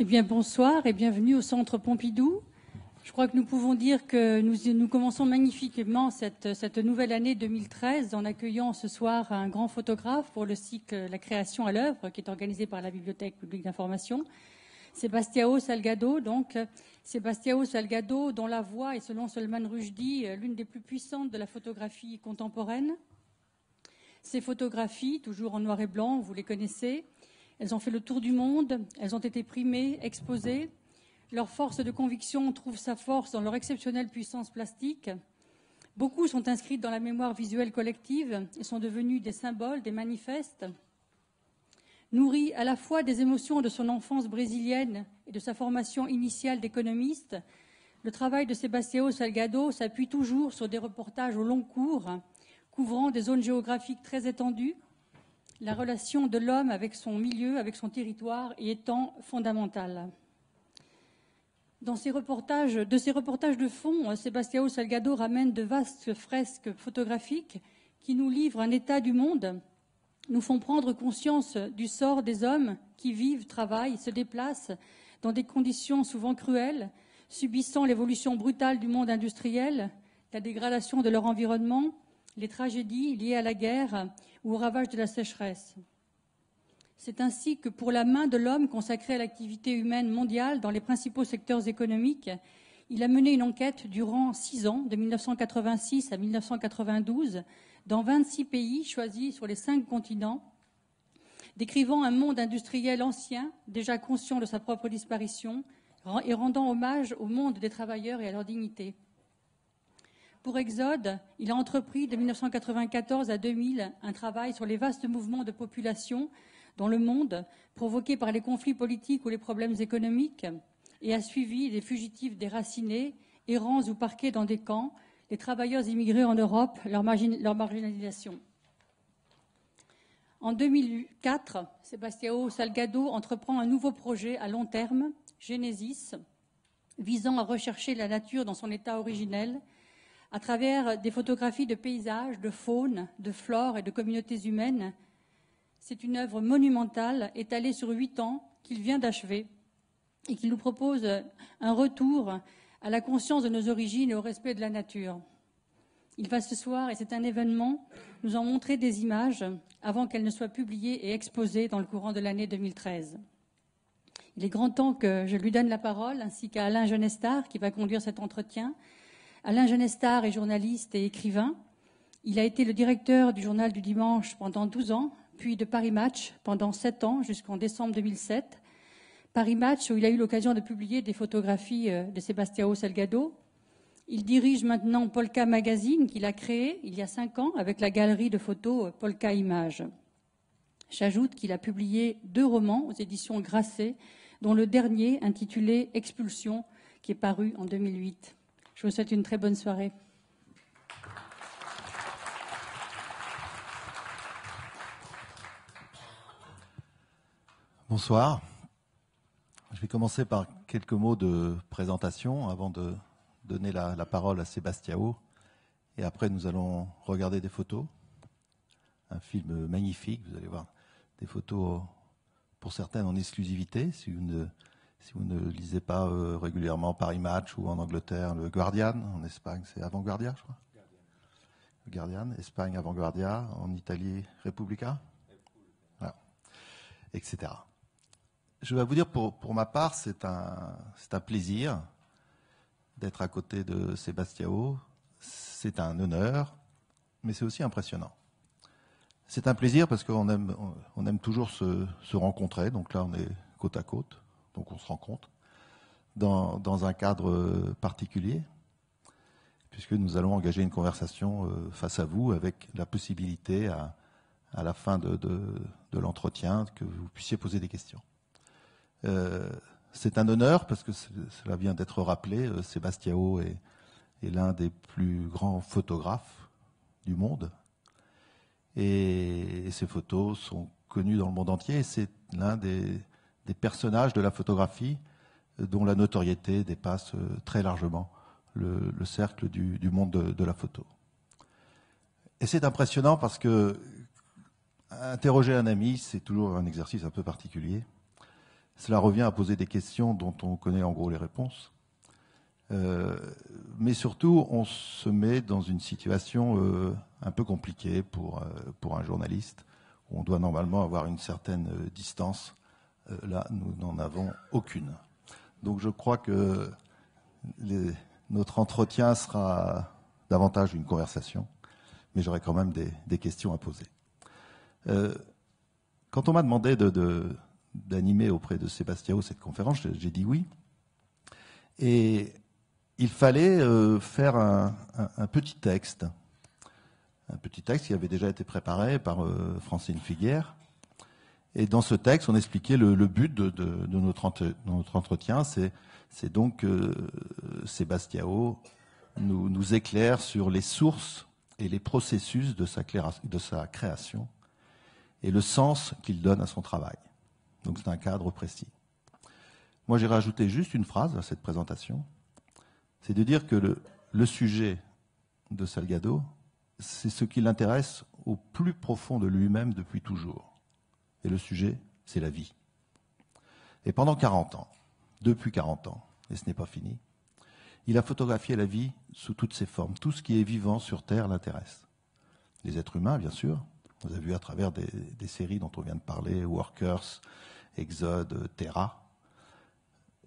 Eh bien, bonsoir et bienvenue au Centre Pompidou. Je crois que nous pouvons dire que nous, commençons magnifiquement cette, nouvelle année 2013 en accueillant ce soir un grand photographe pour le cycle La création à l'œuvre qui est organisé par la Bibliothèque publique d'information, Sébastiao Salgado. Donc, Sébastiao Salgado, dont la voix est, selon Solman Rushdie, l'une des plus puissantes de la photographie contemporaine. Ses photographies, toujours en noir et blanc, vous les connaissez, elles ont fait le tour du monde, elles ont été primées, exposées. Leur force de conviction trouve sa force dans leur exceptionnelle puissance plastique. Beaucoup sont inscrites dans la mémoire visuelle collective et sont devenues des symboles, des manifestes. Nourrie à la fois des émotions de son enfance brésilienne et de sa formation initiale d'économiste, le travail de Sebastião Salgado s'appuie toujours sur des reportages au long cours, couvrant des zones géographiques très étendues, la relation de l'homme avec son milieu, avec son territoire, y étant fondamentale. Dans ces reportages, de ces reportages de fond, Sebastião Salgado ramène de vastes fresques photographiques qui nous livrent un état du monde, nous font prendre conscience du sort des hommes qui vivent, travaillent, se déplacent dans des conditions souvent cruelles, subissant l'évolution brutale du monde industriel, la dégradation de leur environnement, les tragédies liées à la guerre, ou au ravage de la sécheresse. C'est ainsi que pour la main de l'homme consacrée à l'activité humaine mondiale dans les principaux secteurs économiques, il a mené une enquête durant six ans, de 1986 à 1992, dans 26 pays choisis sur les cinq continents, décrivant un monde industriel ancien, déjà conscient de sa propre disparition, et rendant hommage au monde des travailleurs et à leur dignité. Pour Exode, il a entrepris de 1994 à 2000 un travail sur les vastes mouvements de population dans le monde provoqués par les conflits politiques ou les problèmes économiques et a suivi les fugitifs déracinés, errants ou parqués dans des camps, les travailleurs immigrés en Europe, leur, leur marginalisation. En 2004, Sébastien Salgado entreprend un nouveau projet à long terme, Genesis, visant à rechercher la nature dans son état originel à travers des photographies de paysages, de faune, de flore et de communautés humaines. C'est une œuvre monumentale étalée sur huit ans qu'il vient d'achever et qui nous propose un retour à la conscience de nos origines et au respect de la nature. Il va ce soir, et c'est un événement, nous en montrer des images avant qu'elles ne soient publiées et exposées dans le courant de l'année 2013. Il est grand temps que je lui donne la parole, ainsi qu'à Alain Genestard, qui va conduire cet entretien, Alain Genestard est journaliste et écrivain. Il a été le directeur du journal du dimanche pendant 12 ans, puis de Paris Match pendant 7 ans jusqu'en décembre 2007. Paris Match où il a eu l'occasion de publier des photographies euh, de Sebastiano Salgado. Il dirige maintenant Polka Magazine qu'il a créé il y a 5 ans avec la galerie de photos euh, Polka Images. J'ajoute qu'il a publié deux romans aux éditions Grasset, dont le dernier intitulé Expulsion, qui est paru en 2008. Je vous souhaite une très bonne soirée. Bonsoir. Je vais commencer par quelques mots de présentation avant de donner la, parole à Sébastiao. Et après, nous allons regarder des photos. Un film magnifique, vous allez voir. Des photos, pour certaines en exclusivité, si vous si vous ne lisez pas euh, régulièrement Paris Match ou en Angleterre le Guardian, en Espagne c'est Avant-Guardia, je crois. Le Guardian, Espagne Avant-Guardia, en Italie Repubblica, etc. Je vais vous dire, pour, ma part, c'est un, un plaisir d'être à côté de Sébastiao. C'est un honneur, mais c'est aussi impressionnant. C'est un plaisir parce qu'on aime, on aime toujours se, se, rencontrer. Donc là, on est côte à côte donc on se rencontre, dans, dans un cadre euh, particulier, puisque nous allons engager une conversation euh, face à vous avec la possibilité à, la fin de, l'entretien que vous puissiez poser des questions. Euh, c'est un honneur, parce que cela vient d'être rappelé, Sébastiao est, l'un des plus grands photographes du monde. Et, ses photos sont connues dans le monde entier. C'est l'un des, des personnages de la photographie euh, dont la notoriété dépasse euh, très largement le, cercle du, monde de, la photo. Et c'est impressionnant parce que interroger un ami, c'est toujours un exercice un peu particulier. Cela revient à poser des questions dont on connaît en gros les réponses. Euh, mais surtout, on se met dans une situation un peu compliquée pour, pour un journaliste, on doit normalement avoir une certaine distance euh, là, nous n'en avons aucune. Donc je crois que notre entretien sera davantage une conversation, mais j'aurai quand même des, questions à poser. Euh, quand on m'a demandé d'animer de, de, auprès de cette conférence, j'ai dit oui. Et il fallait euh, faire un, petit texte. Un petit texte qui avait déjà été préparé par Francine Figuère, et dans ce texte, on expliquait le, but de, notre, entretien. C'est donc que euh, Sébastiao nous, éclaire sur les sources et les processus de sa, création et le sens qu'il donne à son travail. Donc c'est un cadre précis. Moi, j'ai rajouté juste une phrase à cette présentation. C'est de dire que le sujet de Salgado, c'est ce qui l'intéresse au plus profond de lui-même depuis toujours. Et le sujet, c'est la vie. Et pendant 40 ans, depuis 40 ans, et ce n'est pas fini, il a photographié la vie sous toutes ses formes. Tout ce qui est vivant sur Terre l'intéresse. Les êtres humains, bien sûr. Vous avez vu à travers des, des séries dont on vient de parler, Workers, Exode, Terra.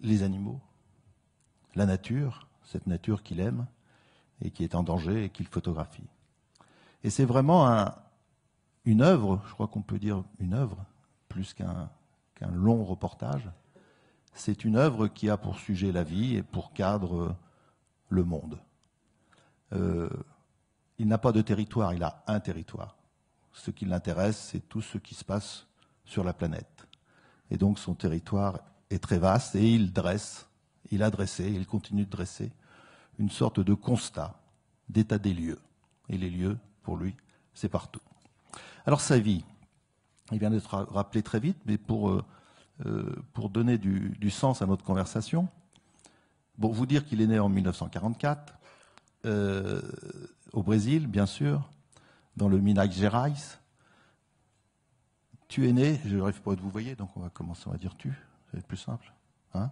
Les animaux, la nature, cette nature qu'il aime et qui est en danger et qu'il photographie. Et c'est vraiment un, une œuvre, je crois qu'on peut dire une œuvre, plus qu'un long reportage. C'est une œuvre qui a pour sujet la vie et pour cadre euh, le monde. Euh, il n'a pas de territoire, il a un territoire. Ce qui l'intéresse, c'est tout ce qui se passe sur la planète. Et donc son territoire est très vaste et il dresse, il a dressé, il continue de dresser une sorte de constat d'état des lieux. Et les lieux, pour lui, c'est partout. Alors sa vie, il vient d'être rappelé très vite, mais pour, euh, euh, pour donner du, sens à notre conversation, pour vous dire qu'il est né en 1944, euh, au Brésil, bien sûr, dans le Minas Gerais. Tu es né, je n'arrive pas à vous voyez, donc on va commencer va dire tu, ça va être plus simple. Hein.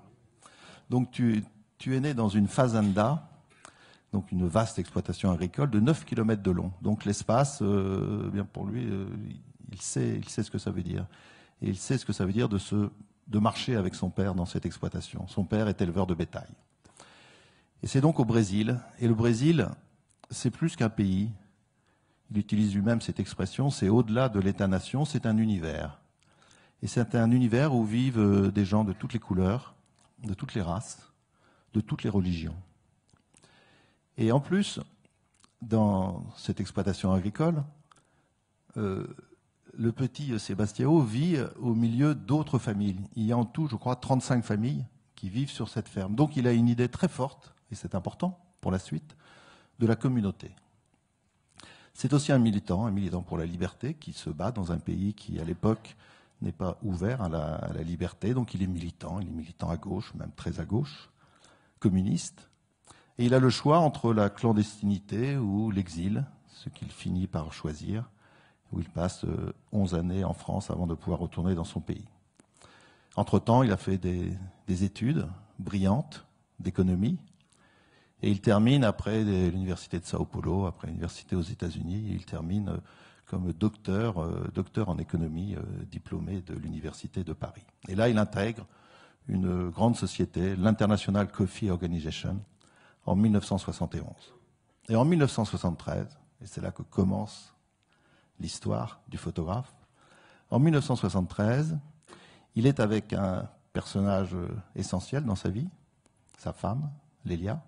donc tu, tu es né dans une fazenda donc une vaste exploitation agricole de 9 km de long. Donc l'espace, euh, bien pour lui, euh, il, sait, il sait ce que ça veut dire. Et il sait ce que ça veut dire de, de marcher avec son père dans cette exploitation. Son père est éleveur de bétail. Et c'est donc au Brésil. Et le Brésil, c'est plus qu'un pays. Il utilise lui-même cette expression, c'est au-delà de l'État-nation, c'est un univers. Et c'est un univers où vivent euh, des gens de toutes les couleurs, de toutes les races, de toutes les religions. Et en plus, dans cette exploitation agricole, euh, le petit Sébastiao vit au milieu d'autres familles. Il y a en tout, je crois, 35 familles qui vivent sur cette ferme. Donc il a une idée très forte, et c'est important pour la suite, de la communauté. C'est aussi un militant, un militant pour la liberté, qui se bat dans un pays qui, à l'époque, n'est pas ouvert à la, liberté. Donc il est militant, il est militant à gauche, même très à gauche, communiste. Et il a le choix entre la clandestinité ou l'exil, ce qu'il finit par choisir, où il passe 11 euh, années en France avant de pouvoir retourner dans son pays. Entre-temps, il a fait des, études brillantes d'économie, et il termine après l'université de Sao Paulo, après l'université aux États-Unis, il termine euh, comme docteur, euh, docteur en économie, diplômé de l'université de Paris. Et là, il intègre une grande société, l'International Coffee Organization, en 1971. Et en 1973, et c'est là que commence l'histoire du photographe, en 1973, il est avec un personnage essentiel dans sa vie, sa femme, Lélia,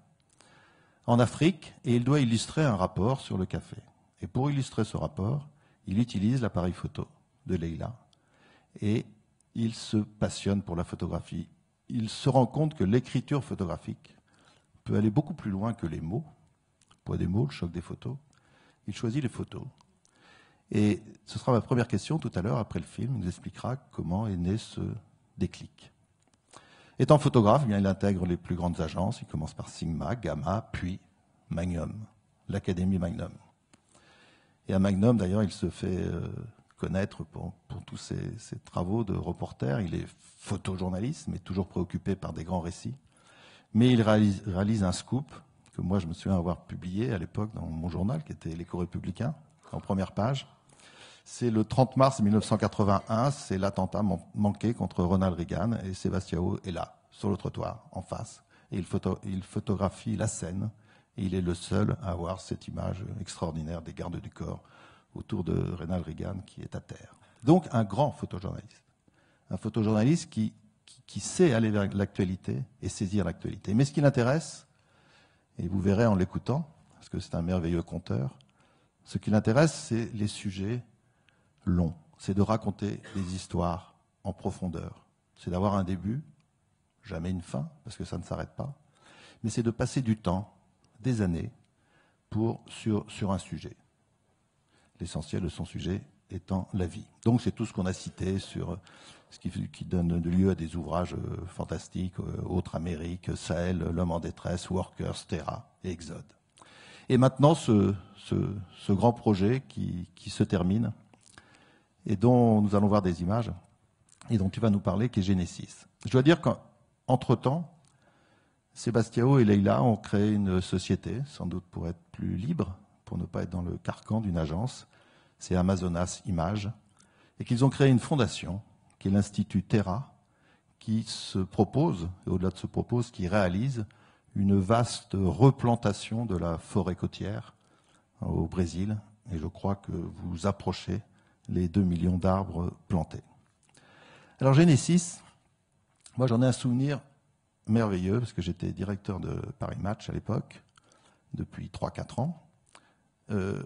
en Afrique, et il doit illustrer un rapport sur le café. Et pour illustrer ce rapport, il utilise l'appareil photo de Leila et il se passionne pour la photographie. Il se rend compte que l'écriture photographique peut aller beaucoup plus loin que les mots, le poids des mots, le choc des photos. Il choisit les photos. Et ce sera ma première question tout à l'heure, après le film, il nous expliquera comment est né ce déclic. Étant photographe, eh il intègre les plus grandes agences, il commence par Sigma, Gamma, puis Magnum, l'Académie Magnum. Et à Magnum, d'ailleurs, il se fait euh, connaître pour, tous ses, travaux de reporter. Il est photojournaliste, mais toujours préoccupé par des grands récits. Mais il réalise, un scoop que moi je me souviens avoir publié à l'époque dans mon journal, qui était L'écho républicain, en première page. C'est le 30 mars 1981, c'est l'attentat manqué contre Ronald Reagan et Sébastiao est là, sur le trottoir, en face. Et il, il photographie la scène et il est le seul à avoir cette image extraordinaire des gardes du corps autour de Ronald Reagan qui est à terre. Donc un grand photojournaliste. Un photojournaliste qui qui, sait aller vers l'actualité et saisir l'actualité. Mais ce qui l'intéresse, et vous verrez en l'écoutant, parce que c'est un merveilleux conteur, ce qui l'intéresse, c'est les sujets longs, c'est de raconter des histoires en profondeur, c'est d'avoir un début, jamais une fin, parce que ça ne s'arrête pas, mais c'est de passer du temps, des années, pour, sur, sur un sujet. L'essentiel de son sujet étant la vie. Donc c'est tout ce qu'on a cité sur ce qui, donne lieu à des ouvrages euh, fantastiques, euh, Autre Amérique, Sahel, L'homme en détresse, Workers, Terra et Exode. Et maintenant, ce, ce, grand projet qui, se termine et dont nous allons voir des images et dont tu vas nous parler, qui est Genesis. Je dois dire qu'entre-temps, Sébastiao et Leila ont créé une société, sans doute pour être plus libre, pour ne pas être dans le carcan d'une agence, c'est Amazonas Images, et qu'ils ont créé une fondation qui est l'Institut Terra, qui se propose, et au-delà de se propose, qui réalise une vaste replantation de la forêt côtière euh, au Brésil. Et je crois que vous approchez les 2 millions d'arbres plantés. Alors Genesis, moi j'en ai un souvenir merveilleux, parce que j'étais directeur de Paris Match à l'époque, depuis 3-4 ans. Euh,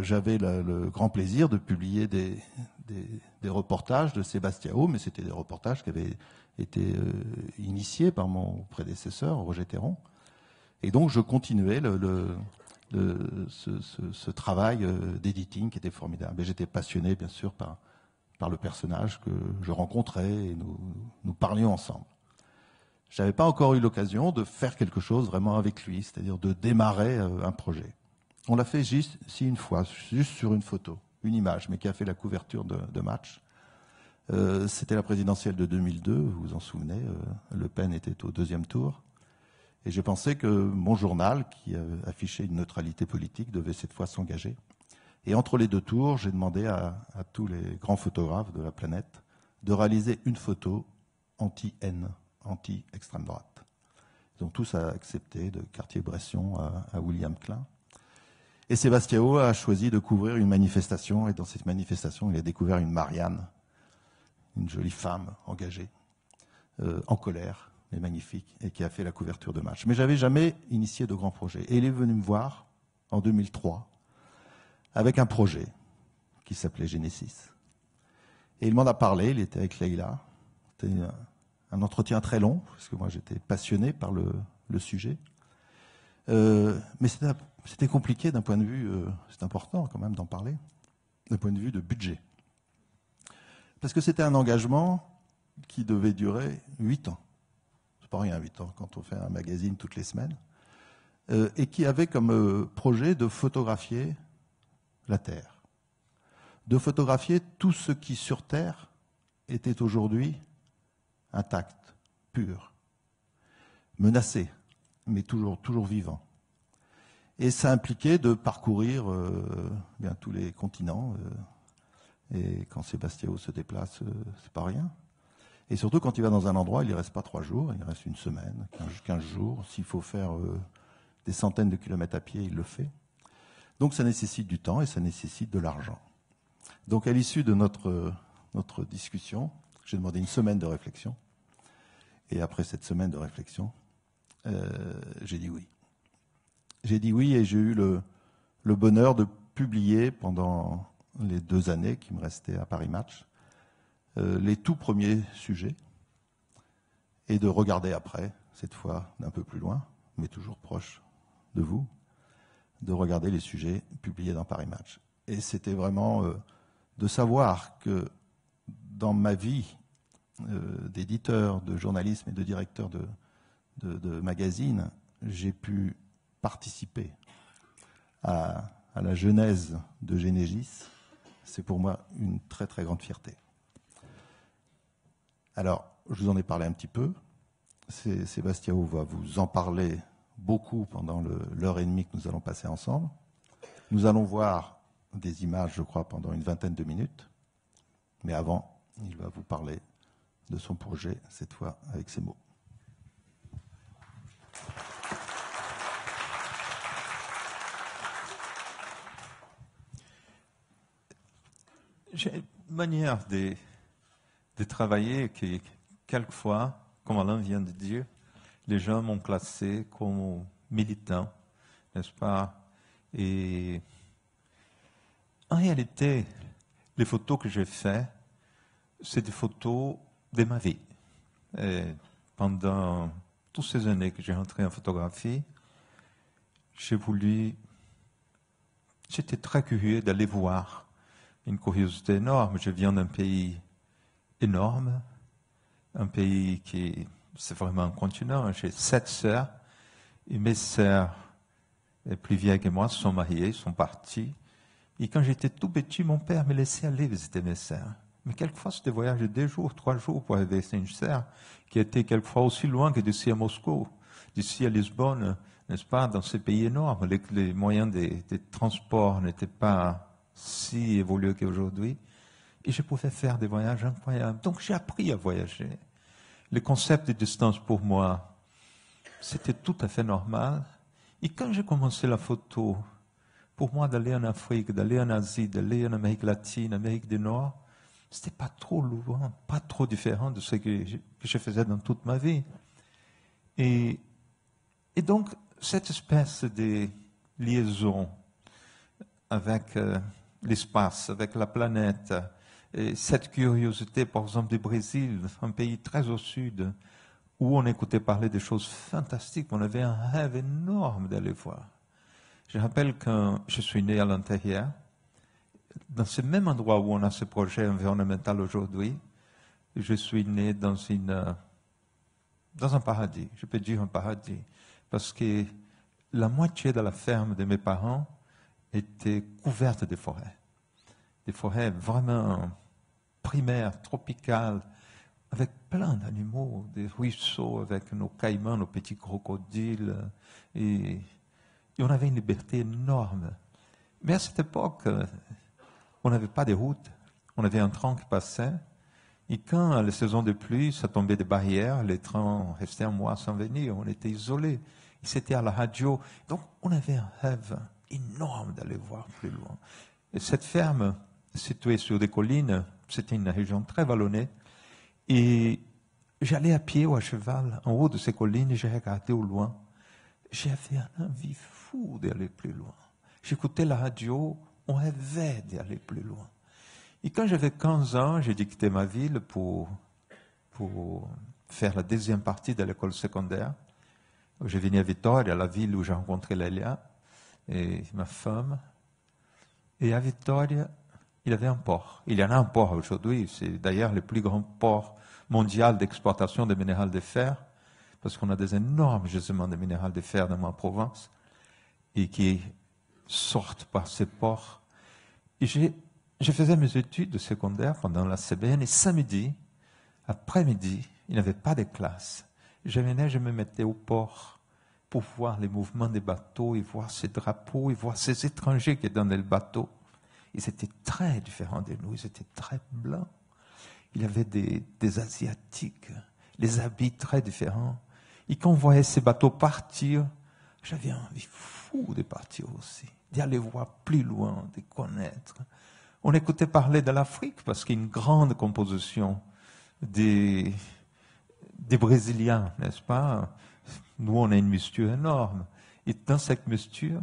j'avais le, grand plaisir de publier des, des reportages de Sébastien mais c'était des reportages qui avaient été euh, initiés par mon prédécesseur, Roger Terron, Et donc, je continuais ce, travail euh, d'editing qui était formidable. Et j'étais passionné, bien sûr, par, le personnage que je rencontrais et nous, parlions ensemble. Je n'avais pas encore eu l'occasion de faire quelque chose vraiment avec lui, c'est-à-dire de démarrer euh, un projet. On l'a fait juste si une fois, juste sur une photo une image, mais qui a fait la couverture de, match. Euh, c'était la présidentielle de 2002, vous vous en souvenez, euh, Le Pen était au deuxième tour. Et j'ai pensé que mon journal, qui euh, affichait une neutralité politique, devait cette fois s'engager. Et entre les deux tours, j'ai demandé à, tous les grands photographes de la planète de réaliser une photo anti-haine, anti-extrême droite. Ils ont tous accepté, de Cartier-Bresson à William Klein. Et Sébastiao a choisi de couvrir une manifestation, et dans cette manifestation, il a découvert une Marianne, une jolie femme engagée, euh, en colère, mais magnifique, et qui a fait la couverture de match. Mais j'avais jamais initié de grand projet. Et il est venu me voir en 2003 avec un projet qui s'appelait Genesis. Et il m'en a parlé, il était avec Leïla. C'était un entretien très long, parce que moi j'étais passionné par le, sujet. Euh, mais c'était c'était compliqué d'un point de vue, euh, c'est important quand même d'en parler, d'un point de vue de budget. Parce que c'était un engagement qui devait durer 8 ans. C'est pas rien 8 ans quand on fait un magazine toutes les semaines. Euh, et qui avait comme euh, projet de photographier la Terre. De photographier tout ce qui sur Terre était aujourd'hui intact, pur, menacé, mais toujours, toujours vivant. Et ça impliquait de parcourir euh, bien tous les continents. Euh, et quand Sébastien se déplace, euh, c'est pas rien. Et surtout, quand il va dans un endroit, il ne reste pas trois jours, il reste une semaine, quinze jours. S'il faut faire des centaines de kilomètres à pied, il le fait. Donc ça nécessite du temps et ça nécessite de l'argent. Donc à l'issue de notre, discussion, j'ai demandé une semaine de réflexion. Et après cette semaine de réflexion, j'ai dit oui. J'ai dit oui et j'ai eu le, bonheur de publier pendant les deux années qui me restaient à Paris Match euh, les tout premiers sujets et de regarder après, cette fois d'un peu plus loin, mais toujours proche de vous, de regarder les sujets publiés dans Paris Match. Et c'était vraiment euh, de savoir que dans ma vie euh, d'éditeur, de journalisme et de directeur de, de, de magazine, j'ai pu participer à, la genèse de Génégis, c'est pour moi une très très grande fierté. Alors, je vous en ai parlé un petit peu. Sébastien va vous en parler beaucoup pendant l'heure et demie que nous allons passer ensemble. Nous allons voir des images, je crois, pendant une vingtaine de minutes. Mais avant, il va vous parler de son projet, cette fois avec ses mots. J'ai une manière de, travailler qui, quelquefois, comme Alain vient de dire, les gens m'ont classé comme militant, n'est-ce pas Et en réalité, les photos que j'ai faites, c'est des photos de ma vie. Et pendant toutes ces années que j'ai rentré en photographie, j'ai voulu, j'étais très curieux d'aller voir une curiosité énorme. Je viens d'un pays énorme, un pays qui, c'est vraiment un continent. J'ai sept sœurs, et mes sœurs plus vieilles que moi sont mariées, sont parties. Et quand j'étais tout petit, mon père me laissait aller visiter mes sœurs. Mais quelquefois, c'était voyage de deux jours, trois jours pour arriver à une sœur, qui était quelquefois aussi loin que d'ici à Moscou, d'ici à Lisbonne, n'est-ce pas, dans ces pays énormes. Les, moyens de transport n'étaient pas si évolué qu'aujourd'hui. Et je pouvais faire des voyages incroyables. Donc j'ai appris à voyager. Le concept de distance pour moi, c'était tout à fait normal. Et quand j'ai commencé la photo, pour moi d'aller en Afrique, d'aller en Asie, d'aller en Amérique latine, Amérique du Nord, c'était pas trop loin, pas trop différent de ce que je, faisais dans toute ma vie. Et, et donc, cette espèce de liaison avec euh, l'espace, avec la planète. Et cette curiosité, par exemple, du Brésil, un pays très au sud, où on écoutait parler des choses fantastiques, on avait un rêve énorme d'aller voir. Je rappelle que je suis né à l'intérieur, dans ce même endroit où on a ce projet environnemental aujourd'hui, je suis né dans, une, dans un paradis, je peux dire un paradis, parce que la moitié de la ferme de mes parents était couverte de forêts. Des forêts vraiment primaires, tropicales, avec plein d'animaux, des ruisseaux, avec nos caïmans, nos petits crocodiles. Et, on avait une liberté énorme. Mais à cette époque, on n'avait pas de route. On avait un train qui passait. Et quand, la saison de pluie, ça tombait des barrières, les trains restaient un mois sans venir, on était isolés. C'était à la radio. Donc, on avait un rêve énorme d'aller voir plus loin. Et cette ferme, située sur des collines, c'était une région très vallonnée. Et j'allais à pied ou à cheval en haut de ces collines, j'ai regardé au loin. J'avais un envie fou d'aller plus loin. J'écoutais la radio, on rêvait d'aller plus loin. Et quand j'avais 15 ans, j'ai dicté ma ville pour, pour faire la deuxième partie de l'école secondaire. Je venais à Vitoria, la ville où j'ai rencontré Lélia et ma femme. Et à Victoria, il avait un port. Il y en a un port aujourd'hui. C'est d'ailleurs le plus grand port mondial d'exportation de minéral de fer, parce qu'on a des énormes gisements de minéral de fer dans ma province, et qui sortent par ces ports. Et je faisais mes études de secondaire pendant la CBN, et samedi, après-midi, il n'y avait pas de classe. Je venais, je me mettais au port pour voir les mouvements des bateaux et voir ces drapeaux et voir ces étrangers qui dans le bateau. Ils étaient très différents de nous, ils étaient très blancs. Il y avait des, Asiatiques, les habits très différents. Et quand on voyait ces bateaux partir, j'avais envie fou de partir aussi, d'aller voir plus loin, de connaître. On écoutait parler de l'Afrique parce qu'il y a une grande composition des, des Brésiliens, n'est-ce pas nous, on a une musture énorme. Et dans cette musture,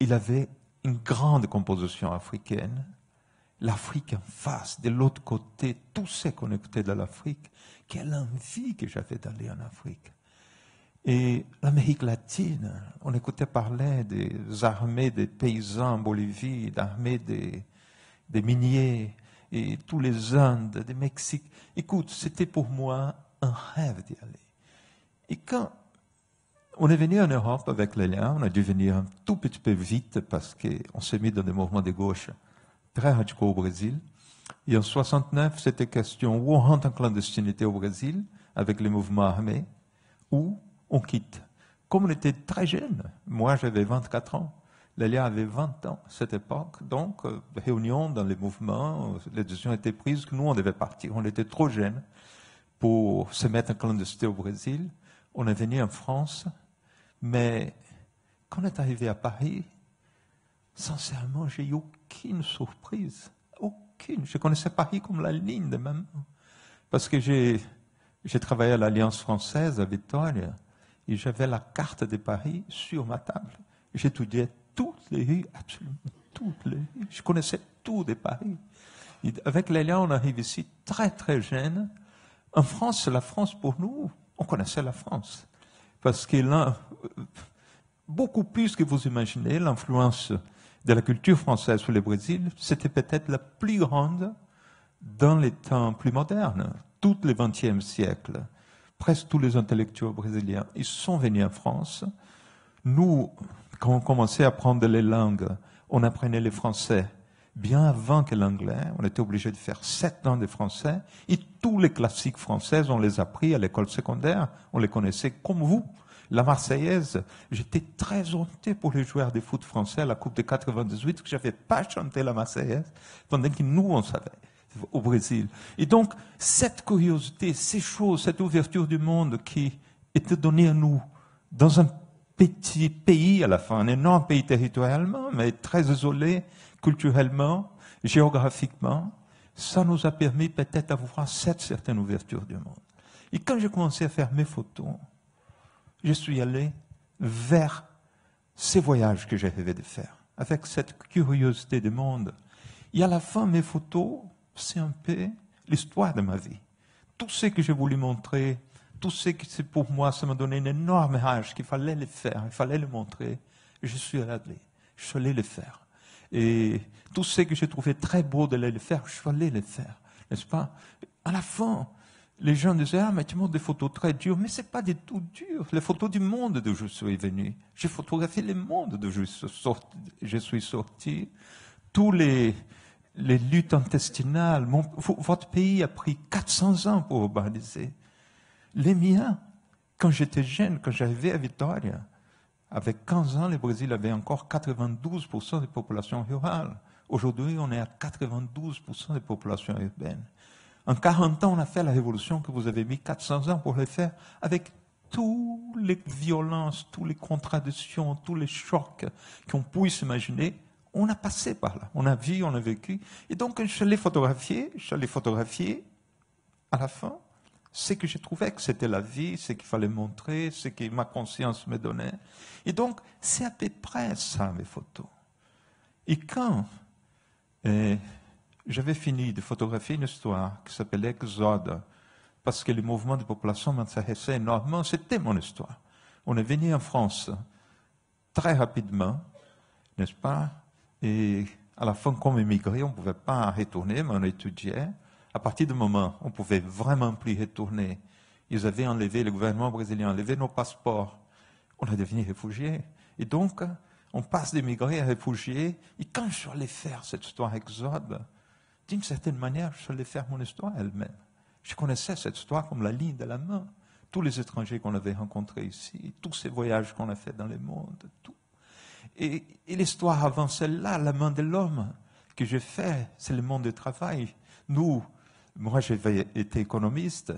il avait une grande composition africaine. L'Afrique en face, de l'autre côté, tout ce qu'on écoutait de l'Afrique. Quelle envie que j'avais d'aller en Afrique. Et l'Amérique latine, on écoutait parler des armées des paysans en Bolivie, des des, des miniers, et tous les Indes, des Mexiques. Écoute, c'était pour moi un rêve d'y aller. Et quand on est venu en Europe avec les liens, on a dû venir un tout petit peu vite parce qu'on s'est mis dans des mouvements de gauche très radicaux au Brésil. Et en 69, c'était question où on rentre en clandestinité au Brésil avec les mouvements armés ou on quitte. Comme on était très jeune, moi j'avais 24 ans, Lélia avait 20 ans à cette époque, donc euh, réunion dans les mouvements, euh, les décisions étaient prises que nous on devait partir. On était trop jeunes pour se mettre en clandestinité au Brésil. On est venu en France mais quand on est arrivé à Paris, sincèrement, j'ai eu aucune surprise. Aucune. Je connaissais Paris comme la ligne de ma main. Parce que j'ai, travaillé à l'Alliance française à Victoria et j'avais la carte de Paris sur ma table. J'étudiais toutes les rues, absolument toutes les rues. Je connaissais tout de Paris. avec l'Alliance, on arrive ici très très jeune. En France, la France pour nous, on connaissait la France parce qu'il a euh, beaucoup plus que vous imaginez l'influence de la culture française sur le Brésil, c'était peut-être la plus grande dans les temps plus modernes, tout le XXe siècle. Presque tous les intellectuels brésiliens, ils sont venus en France. Nous, quand on commençait à apprendre les langues, on apprenait le français bien avant que l'anglais, on était obligé de faire sept ans de français, et tous les classiques français, on les a appris à l'école secondaire, on les connaissait comme vous. La Marseillaise, j'étais très honteux pour les joueurs de foot français à la Coupe de 98 que n'avais pas chanté la Marseillaise, pendant que nous, on savait au Brésil. Et donc, cette curiosité, ces choses, cette ouverture du monde qui était donnée à nous dans un petit pays à la fin, un énorme pays territorialement, mais très isolé culturellement, géographiquement. Ça nous a permis peut-être d'avoir cette certaine ouverture du monde. Et quand j'ai commencé à faire mes photos, je suis allé vers ces voyages que j'avais de faire, avec cette curiosité du monde. Et à la fin, mes photos, c'est un peu l'histoire de ma vie. Tout ce que j'ai voulu montrer tout ce que c'est pour moi, ça m'a donné une énorme rage qu'il fallait le faire, il fallait le montrer. Je suis allé, je suis le faire. Et tout ce que j'ai trouvé très beau d'aller le faire, je suis le faire, n'est-ce pas À la fin, les gens disaient, ah, mais tu montres des photos très dures, mais ce n'est pas des tout dur. les photos du monde d'où je suis venu. J'ai photographié le monde d'où je, suis sorti, tous les, les luttes intestinales. votre pays a pris 400 ans pour urbaniser. Les miens, quand j'étais jeune, quand j'arrivais à Victoria avec 15 ans, le Brésil avait encore 92% de population rurale. Aujourd'hui, on est à 92% de population urbaine. En 40 ans, on a fait la révolution que vous avez mis 400 ans pour le faire, avec toutes les violences, toutes les contradictions, tous les chocs qu'on puisse imaginer. On a passé par là, on a vu, on a vécu. Et donc, je l'ai photographié, je l'ai photographié à la fin, ce que je trouvais que c'était la vie, ce qu'il fallait montrer, ce que ma conscience me donnait. Et donc, c'est à peu près ça, mes photos. Et quand euh, j'avais fini de photographier une histoire qui s'appelait Exode, parce que le mouvement de population m'intéressait énormément, c'était mon histoire. On est venu en France très rapidement, n'est-ce pas Et à la fin, comme émigré, on ne pouvait pas retourner, mais on étudiait à partir du moment où on pouvait vraiment plus retourner, ils avaient enlevé, le gouvernement brésilien enlevé nos passeports, on a devenu réfugiés. Et donc, on passe d'immigrés à réfugiés. Et quand je suis allé faire cette histoire exode, d'une certaine manière, je suis allé faire mon histoire elle-même. Je connaissais cette histoire comme la ligne de la main. Tous les étrangers qu'on avait rencontrés ici, tous ces voyages qu'on a fait dans le monde, tout. Et, l'histoire avant celle là, la main de l'homme que j'ai fait, c'est le monde du travail. Nous, moi, j'avais été économiste,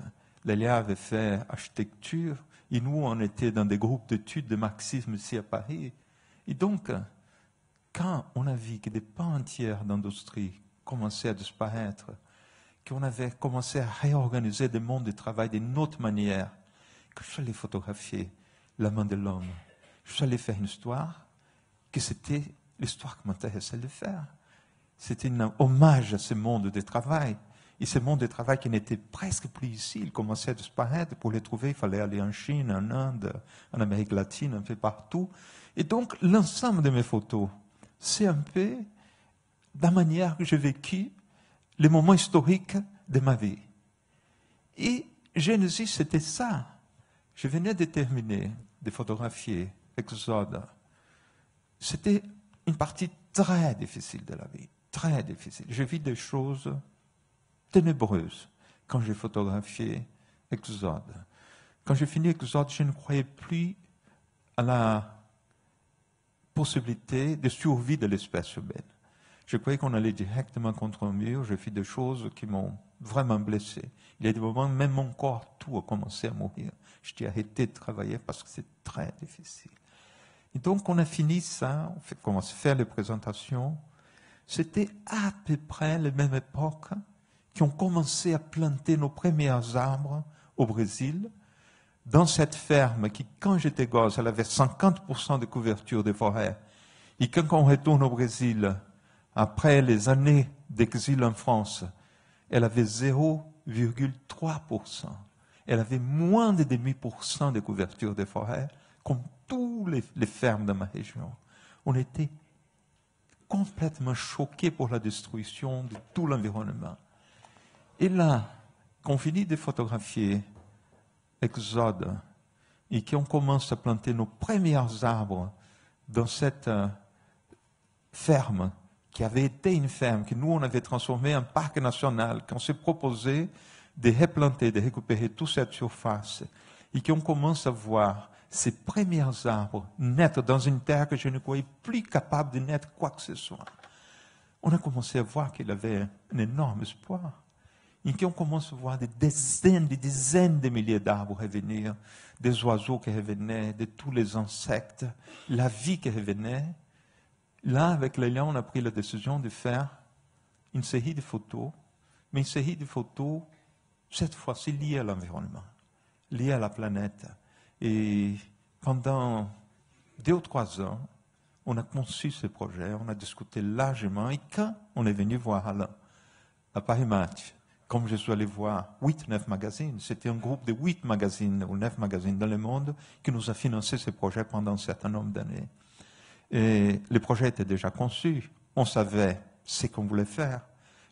Lélia avait fait architecture, et nous, on était dans des groupes d'études de marxisme ici à Paris. Et donc, quand on a vu que des pans entières d'industrie commençaient à disparaître, qu'on avait commencé à réorganiser des mondes de travail d'une autre manière, que j'allais photographier la main de l'homme, j'allais faire une histoire, que c'était l'histoire que m'intéressait de faire. C'était un hommage à ce monde de travail. Et ce monde de travail qui n'était presque plus ici, il commençait à disparaître. Pour les trouver, il fallait aller en Chine, en Inde, en Amérique latine, un peu partout. Et donc, l'ensemble de mes photos, c'est un peu la manière que j'ai vécu les moments historiques de ma vie. Et Genesis, c'était ça. Je venais de terminer de photographier Exode. C'était une partie très difficile de la vie, très difficile. Je vis des choses ténébreuse quand j'ai photographié Exode. Quand j'ai fini Exode, je ne croyais plus à la possibilité de survie de l'espèce humaine. Je croyais qu'on allait directement contre un mur. J'ai fait des choses qui m'ont vraiment blessé. Il y a des moments, même mon corps, tout a commencé à mourir. Je t'ai arrêté de travailler parce que c'est très difficile. Et donc, on a fini ça, on fait, commence à faire les présentations. C'était à peu près la même époque qui ont commencé à planter nos premiers arbres au Brésil, dans cette ferme qui, quand j'étais gosse, elle avait 50% de couverture des forêts. Et quand on retourne au Brésil, après les années d'exil en France, elle avait 0,3%. Elle avait moins de demi pour cent de couverture des forêts, comme toutes les, les fermes de ma région. On était complètement choqués pour la destruction de tout l'environnement. Et là, qu'on finit de photographier Exode et qu'on commence à planter nos premiers arbres dans cette euh, ferme qui avait été une ferme, que nous on avait transformée en parc national, qu'on s'est proposé de replanter, de récupérer toute cette surface, et qu'on commence à voir ces premiers arbres naître dans une terre que je ne croyais plus capable de naître quoi que ce soit. On a commencé à voir qu'il avait un énorme espoir et qu'on on à voir des dizaines, des dizaines de milliers d'arbres revenir, des oiseaux qui revenaient, de tous les insectes, la vie qui revenait. Là, avec lions on a pris la décision de faire une série de photos, mais une série de photos, cette fois-ci liées à l'environnement, liées à la planète. Et pendant deux ou trois ans, on a conçu ce projet, on a discuté largement, et quand on est venu voir à Paris-Match, comme je suis allé voir 8-9 magazines, c'était un groupe de 8 magazines ou 9 magazines dans le monde qui nous a financé ce projet pendant un certain nombre d'années. Et le projet était déjà conçu, on savait ce qu'on voulait faire.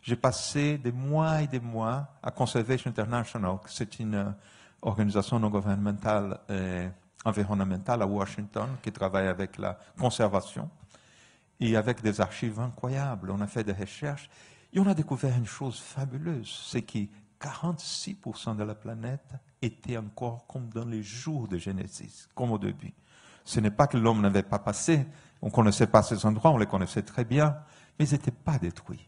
J'ai passé des mois et des mois à Conservation International, c'est une euh, organisation non gouvernementale environnementale à Washington qui travaille avec la conservation et avec des archives incroyables. On a fait des recherches et on a découvert une chose fabuleuse, c'est que 46% de la planète était encore comme dans les jours de Genèse, comme au début. Ce n'est pas que l'homme n'avait pas passé, on ne connaissait pas ces endroits, on les connaissait très bien, mais ils n'étaient pas détruits.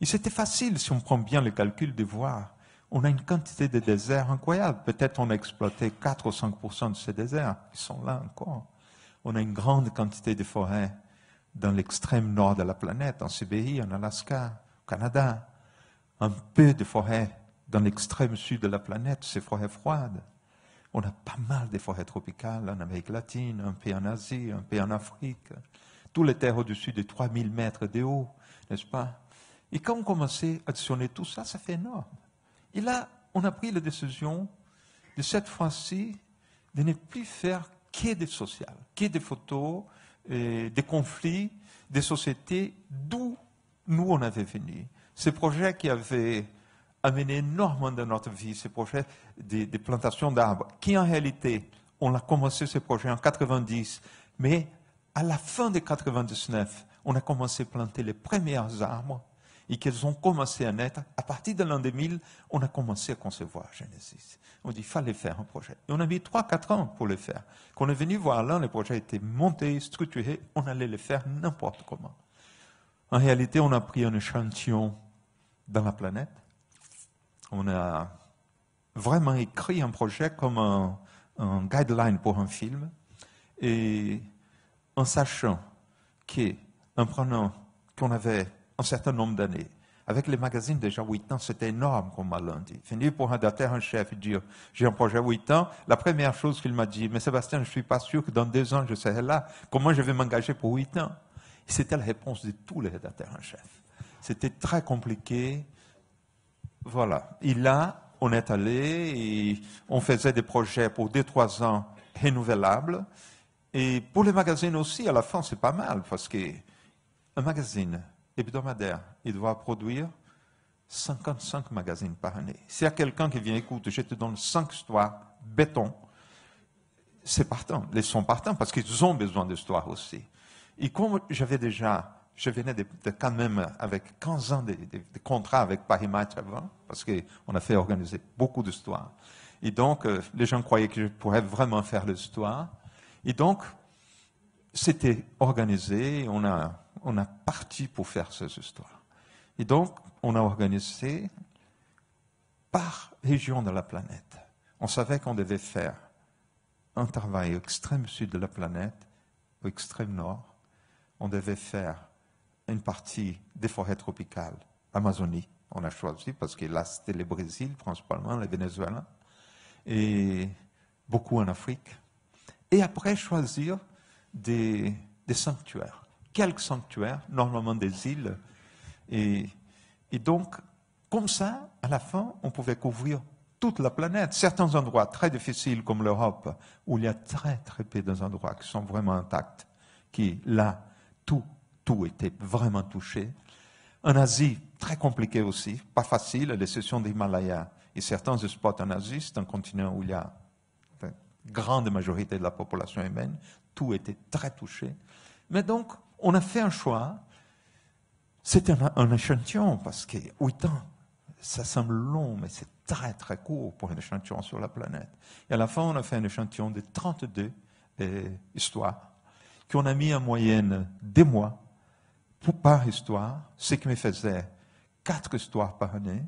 Et c'était facile, si on prend bien le calcul, de voir. On a une quantité de déserts incroyable. Peut-être on a exploité 4 ou 5 de ces déserts. Ils sont là encore. On a une grande quantité de forêts dans l'extrême nord de la planète, en Sibérie, en Alaska, Canada, un peu de forêt dans l'extrême sud de la planète, ces forêts froides. On a pas mal de forêts tropicales en Amérique latine, un peu en Asie, un peu en Afrique. Tous les terres au-dessus de 3000 mètres de haut, n'est-ce pas Et quand on commençait à additionner tout ça, ça fait énorme. Et là, on a pris la décision de cette fois-ci de ne plus faire que des sociales, que des photos, euh, des conflits, des sociétés, d'où nous, on avait venu, ce projet qui avait amené énormément dans notre vie, ces projets des, plantation plantations d'arbres, qui en réalité, on a commencé ce projet en 90, mais à la fin de 99, on a commencé à planter les premiers arbres et qu'ils ont commencé à naître. À partir de l'an 2000, on a commencé à concevoir Genesis. On dit, qu'il fallait faire un projet. Et on a mis 3-4 ans pour le faire. Quand on est venu voir là, le projet était monté, structuré, on allait le faire n'importe comment. En réalité, on a pris un échantillon dans la planète. On a vraiment écrit un projet comme un, guideline pour un film. Et en sachant qu'en prenant qu'on avait un certain nombre d'années, avec les magazines déjà 8 ans, c'était énorme comme m'a Fini pour un un chef, dire j'ai un projet 8 ans. La première chose qu'il m'a dit, mais Sébastien, je ne suis pas sûr que dans deux ans je serai là. Comment je vais m'engager pour 8 ans c'était la réponse de tous les rédacteurs en chef. C'était très compliqué. Voilà. Et là, on est allé et on faisait des projets pour 2-3 ans renouvelables. Et pour les magazines aussi, à la fin, c'est pas mal parce que un magazine hebdomadaire, il doit produire 55 magazines par année. S'il y a quelqu'un qui vient, écoute, je te donne 5 histoires béton, c'est partant. Ils sont partants parce qu'ils ont besoin d'histoires aussi. Et comme j'avais déjà, je venais de, quand même avec 15 ans de, de, contrat avec Paris Match avant, parce qu'on a fait organiser beaucoup d'histoires. Et donc, euh, les gens croyaient que je pourrais vraiment faire l'histoire. Et donc, c'était organisé, on a, on a parti pour faire ces histoires. Et donc, on a organisé par région de la planète. On savait qu'on devait faire un travail au extrême sud de la planète, au extrême nord, on devait faire une partie des forêts tropicales, Amazonie. On a choisi parce que là, c'était le Brésil, principalement, le Venezuela, et beaucoup en Afrique. Et après, choisir des, sanctuaires, quelques sanctuaires, normalement des îles. Et, et donc, comme ça, à la fin, on pouvait couvrir toute la planète. Certains endroits très difficiles comme l'Europe, où il y a très très peu d'endroits qui sont vraiment intacts, qui là tout, était vraiment touché. En Asie, très compliqué aussi, pas facile, les des d'Himalaya et certains spots en Asie, c'est un continent où il y a une grande majorité de la population humaine, tout était très touché. Mais donc, on a fait un choix. c'était un, échantillon, parce que 8 ans, ça semble long, mais c'est très très court pour un échantillon sur la planète. Et à la fin, on a fait un échantillon de 32 euh, histoires qu'on a mis en moyenne des mois pour, par histoire, ce qui me faisait quatre histoires par année,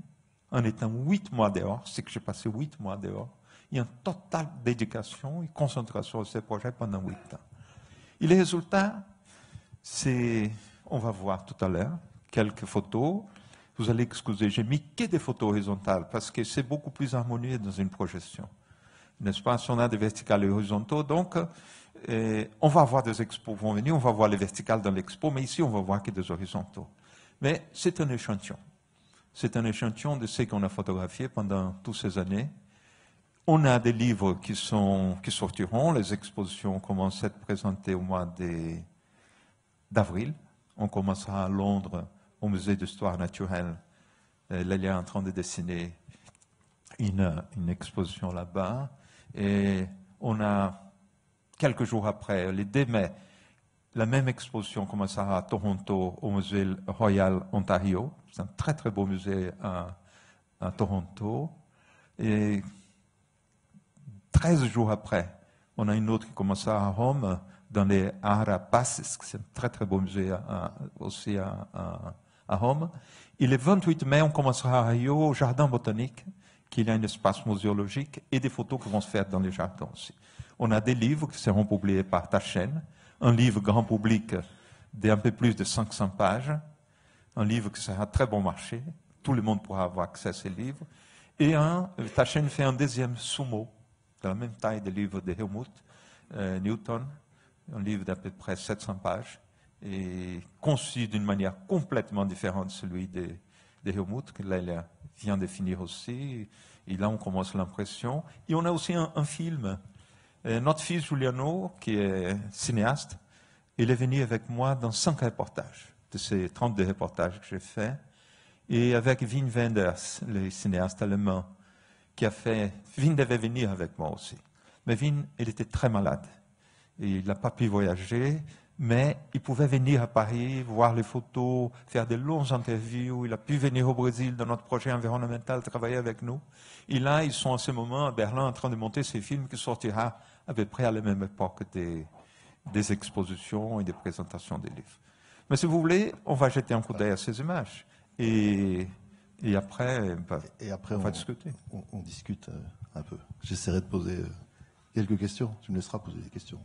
en étant huit mois dehors, c'est que j'ai passé huit mois dehors, et en totale dédication et concentration sur ce projets pendant huit ans. Et les résultats, c'est, on va voir tout à l'heure, quelques photos. Vous allez excuser, j'ai mis que des photos horizontales parce que c'est beaucoup plus harmonieux dans une projection. N'est-ce pas? Si on a des verticales et horizontaux, donc euh, on va voir des expos vont venir, on va voir les verticales dans l'expo, mais ici on va voir que des horizontaux. Mais c'est un échantillon. C'est un échantillon de ce qu'on a photographié pendant toutes ces années. On a des livres qui, sont, qui sortiront. Les expositions commencent à être présentées au mois d'avril. On commencera à Londres, au musée d'histoire naturelle. Euh, Lélia est en train de dessiner une, une exposition là-bas. Et on a quelques jours après, le 2 mai, la même exposition commencera à Toronto au musée Royal Ontario. C'est un très très beau musée à, Toronto. Et 13 jours après, on a une autre qui commencera à Rome, dans les Arapaces, c'est un très très beau musée aussi à, Rome. Et le 28 mai, on commencera à Rio, au Jardin botanique, qui a un espace muséologique et des photos qui vont se faire dans les jardins aussi. On a des livres qui seront publiés par ta chaîne, un livre grand public d'un peu plus de 500 pages, un livre qui sera très bon marché, tout le monde pourra avoir accès à ces livres, et un, ta chaîne fait un deuxième sumo, de la même taille de livre de Helmut euh, Newton, un livre d'à peu près 700 pages, et conçu d'une manière complètement différente de celui de, Helmut, que vient de finir aussi. Et là, on commence l'impression. Et on a aussi un film euh, notre fils Juliano, qui est cinéaste, il est venu avec moi dans cinq reportages, de ces 32 reportages que j'ai faits, et avec Wim Wenders, le cinéaste allemand, qui a fait... Wim devait venir avec moi aussi. Mais Wim, il était très malade. il n'a pas pu voyager, mais il pouvait venir à Paris, voir les photos, faire de longues interviews. Il a pu venir au Brésil dans notre projet environnemental, travailler avec nous. Et là, ils sont en ce moment à Berlin en train de monter ce films qui sortira à peu près à la même époque des, des expositions et des présentations des livres. Mais si vous voulez, on va jeter un coup d'œil à ces images. Et, et après, bah, et après on, va discuter. On, discute euh, un peu. J'essaierai de poser euh, quelques questions. Tu me laisseras poser des questions.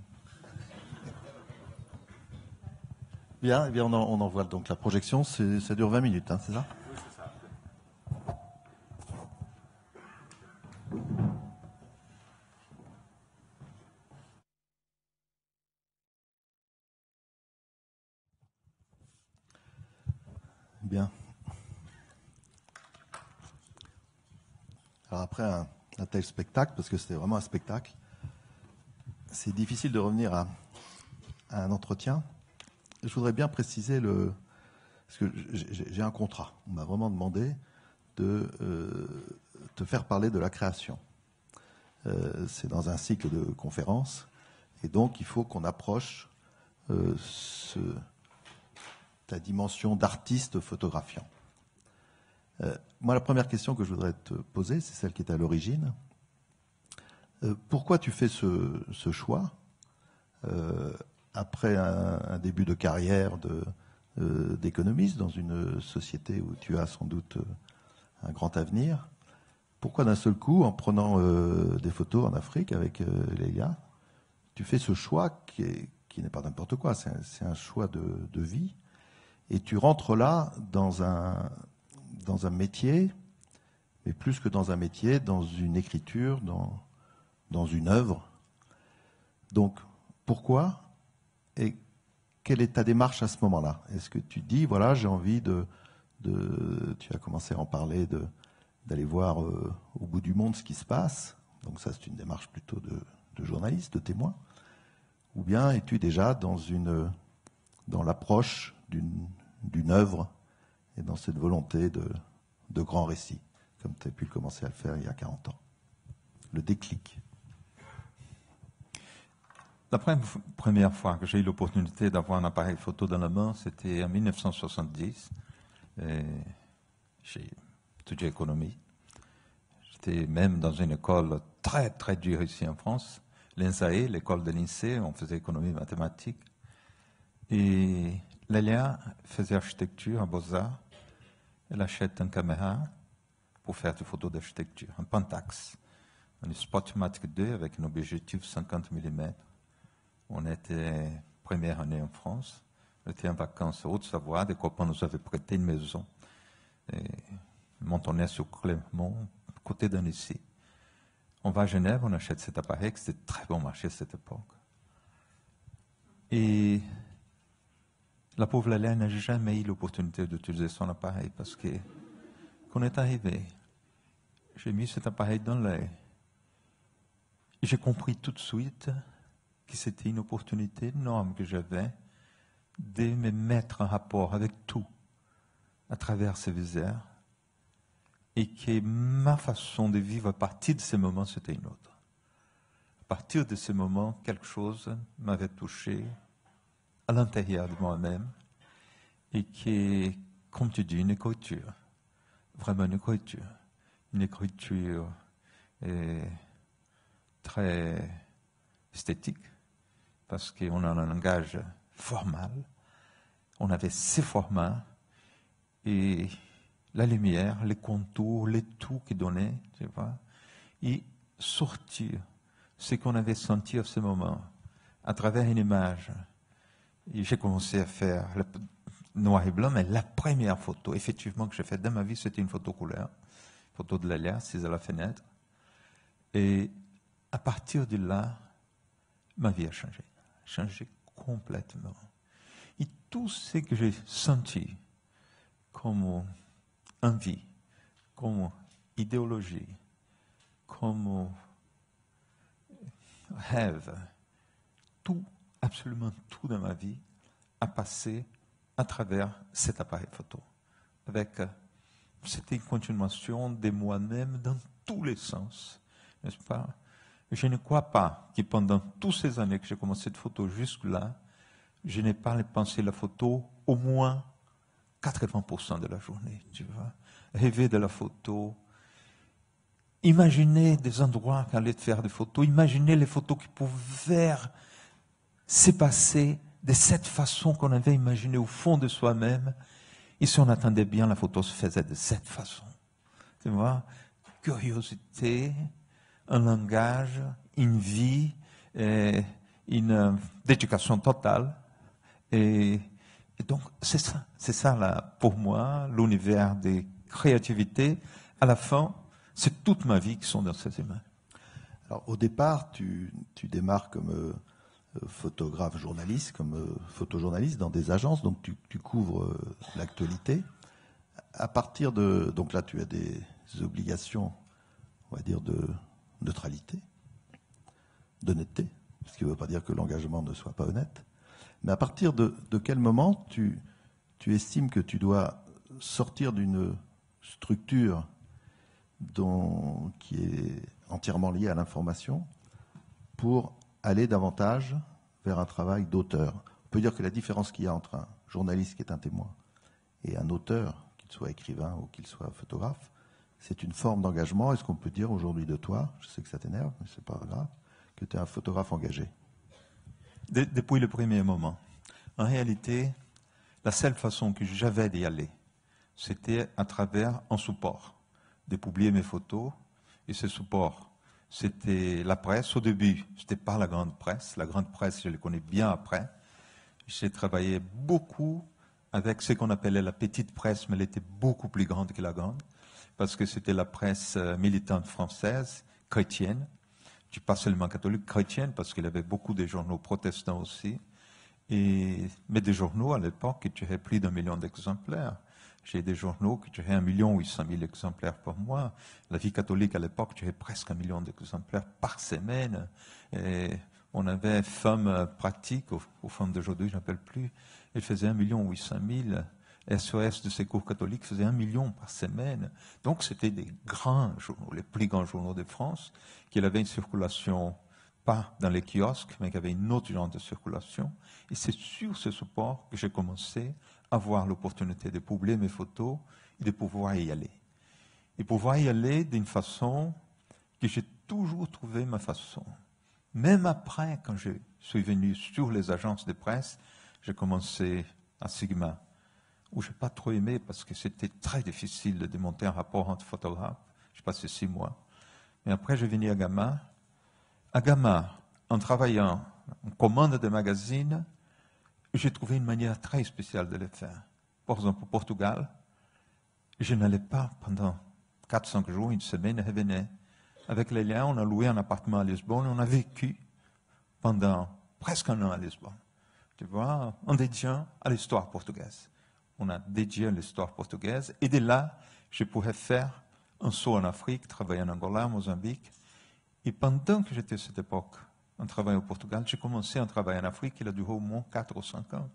Bien, eh bien on, envoie donc la projection. Ça dure 20 minutes, hein, c'est ça Alors après un, tel spectacle, parce que c'était vraiment un spectacle, c'est difficile de revenir à, un entretien. Je voudrais bien préciser le. Parce que j'ai un contrat. On m'a vraiment demandé de euh, te faire parler de la création. Euh, c'est dans un cycle de conférences. Et donc, il faut qu'on approche euh, ce, ta dimension d'artiste photographiant. Euh, moi, la première question que je voudrais te poser, c'est celle qui est à l'origine. Euh, pourquoi tu fais ce, choix euh, après un, début de carrière d'économiste dans une société où tu as sans doute un grand avenir Pourquoi d'un seul coup, en prenant des photos en Afrique avec les gars, tu fais ce choix qui, n'est pas n'importe quoi, c'est un, choix de vie et tu rentres là dans un, dans un métier, mais plus que dans un métier, dans une écriture, dans, dans une œuvre. Donc, pourquoi et quelle est ta démarche à ce moment-là Est-ce que tu dis, voilà, j'ai envie de, de, Tu as commencé à en parler, d'aller voir euh, au bout du monde ce qui se passe. Donc ça, c'est une démarche plutôt de, de journaliste, de témoin. Ou bien es-tu déjà dans, une, dans l'approche d'une d'une œuvre et dans cette volonté de, de grands récits, comme tu as pu commencer à le faire il y a 40 ans. Le déclic. La première fois que j'ai eu l'opportunité d'avoir un appareil photo dans la main, c'était en 1970, j'ai étudié Économie. J'étais même dans une école très très dure ici en France, l'INSAE, l'école de l'INSEE, on faisait économie mathématique. Et Lélia faisait architecture à Beaux-Arts. Elle achète une caméra pour faire des photos d'architecture, un Pentax, un Spotmatic 2 avec un objectif 50 mm. On était première année en France. On était en vacances à Haute-Savoie. Des copains nous avaient prêté une maison. Et Montonnet sur Clermont, côté d'un d'Annecy. On va à Genève, on achète cet appareil, c'était très bon marché à cette époque. Et la pauvre Hélène n'a jamais eu l'opportunité d'utiliser son appareil parce que quand est arrivé, j'ai mis cet appareil dans l'œil. J'ai compris tout de suite que c'était une opportunité énorme que j'avais de me mettre en rapport avec tout à travers ces visères et que ma façon de vivre à partir de ces moments, c'était une autre. À partir de ces moments, quelque chose m'avait touché, à l'intérieur de moi-même et qui est, comme tu dis, une écriture, vraiment une écriture, une écriture euh, très esthétique parce qu'on a un langage formal, on avait ces formats et la lumière, les contours, les tout qui donnaient, tu vois, et sortir ce qu'on avait senti à ce moment à travers une image, j'ai commencé à faire noir et blanc, mais la première photo, effectivement, que j'ai faite dans ma vie, c'était une photo couleur, photo de l'alerte, c'est à la fenêtre. Et à partir de là, ma vie a changé, changé complètement. Et tout ce que j'ai senti comme envie, comme idéologie, comme rêve, tout absolument tout dans ma vie a passé à travers cet appareil photo. Avec, euh, c'était une continuation de moi-même dans tous les sens, n'est-ce pas Je ne crois pas que pendant toutes ces années que j'ai commencé de photo jusque-là, je n'ai pas pensé la photo au moins 80% de la journée, tu vois. Rêver de la photo, imaginer des endroits allait faire des photos, imaginer les photos qui pouvaient faire s'est passé de cette façon qu'on avait imaginé au fond de soi-même. Et si on attendait bien, la photo se faisait de cette façon. Tu vois Curiosité, un langage, une vie, et une euh, éducation totale. Et, donc, c'est ça, c'est ça pour moi, l'univers des créativités. À la fin, c'est toute ma vie qui sont dans ces images. Alors, au départ, tu, tu démarres comme. Euh, photographe journaliste, comme euh, photojournaliste dans des agences, donc tu, couvres euh, l'actualité. À partir de. Donc là, tu as des obligations, on va dire, de neutralité, d'honnêteté, ce qui ne veut pas dire que l'engagement ne soit pas honnête. Mais à partir de, de quel moment tu, tu estimes que tu dois sortir d'une structure dont, qui est entièrement liée à l'information pour aller davantage vers un travail d'auteur. On peut dire que la différence qu'il y a entre un journaliste qui est un témoin et un auteur, qu'il soit écrivain ou qu'il soit photographe, c'est une forme d'engagement. Est-ce qu'on peut dire aujourd'hui de toi, je sais que ça t'énerve, mais c'est pas grave, que tu es un photographe engagé Depuis le premier moment. En réalité, la seule façon que j'avais d'y aller, c'était à travers un support, de publier mes photos. Et ce support, c'était la presse au début. ce n'était pas la grande presse. La grande presse, je la connais bien après. J'ai travaillé beaucoup avec ce qu'on appelait la petite presse, mais elle était beaucoup plus grande que la grande, parce que c'était la presse euh, militante française, chrétienne, pas seulement catholique, chrétienne, parce qu'il y avait beaucoup de journaux protestants aussi, et, mais des journaux à l'époque qui tiraient plus d'un million d'exemplaires. J'ai des journaux qui tiraient 1 million 800 000 exemplaires par mois. La vie catholique à l'époque j'ai presque un million d'exemplaires par semaine. Et on avait femmes pratiques, aux, femmes d'aujourd'hui, je n'appelle plus, Elle faisait 1 million 800 000. SOS de secours catholique faisait 1 million par semaine. Donc c'était des grands journaux, les plus grands journaux de France, qui avaient une circulation pas dans les kiosques, mais qui avaient une autre genre de circulation. Et c'est sur ce support que j'ai commencé avoir l'opportunité de publier mes photos et de pouvoir y aller. Et pouvoir y aller d'une façon que j'ai toujours trouvé ma façon. Même après, quand je suis venu sur les agences de presse, j'ai commencé à Sigma, où je n'ai pas trop aimé parce que c'était très difficile de démonter un rapport entre photographes. J'ai passé six mois. Mais après, je venu à Gamma. À Gamma, en travaillant en commande de magazines, j'ai trouvé une manière très spéciale de le faire. Par exemple, au Portugal, je n'allais pas pendant 4-5 jours, une semaine, je revenais. Avec les liens, on a loué un appartement à Lisbonne, on a vécu pendant presque un an à Lisbonne. Tu vois, en dédiant à l'histoire portugaise. On a dédié à l'histoire portugaise, et de là, je pouvais faire un saut en Afrique, travailler en Angola, Mozambique. Et pendant que j'étais à cette époque en travaillant au Portugal. J'ai commencé un travail en Afrique, il a duré au moins 4 ou 5 ans.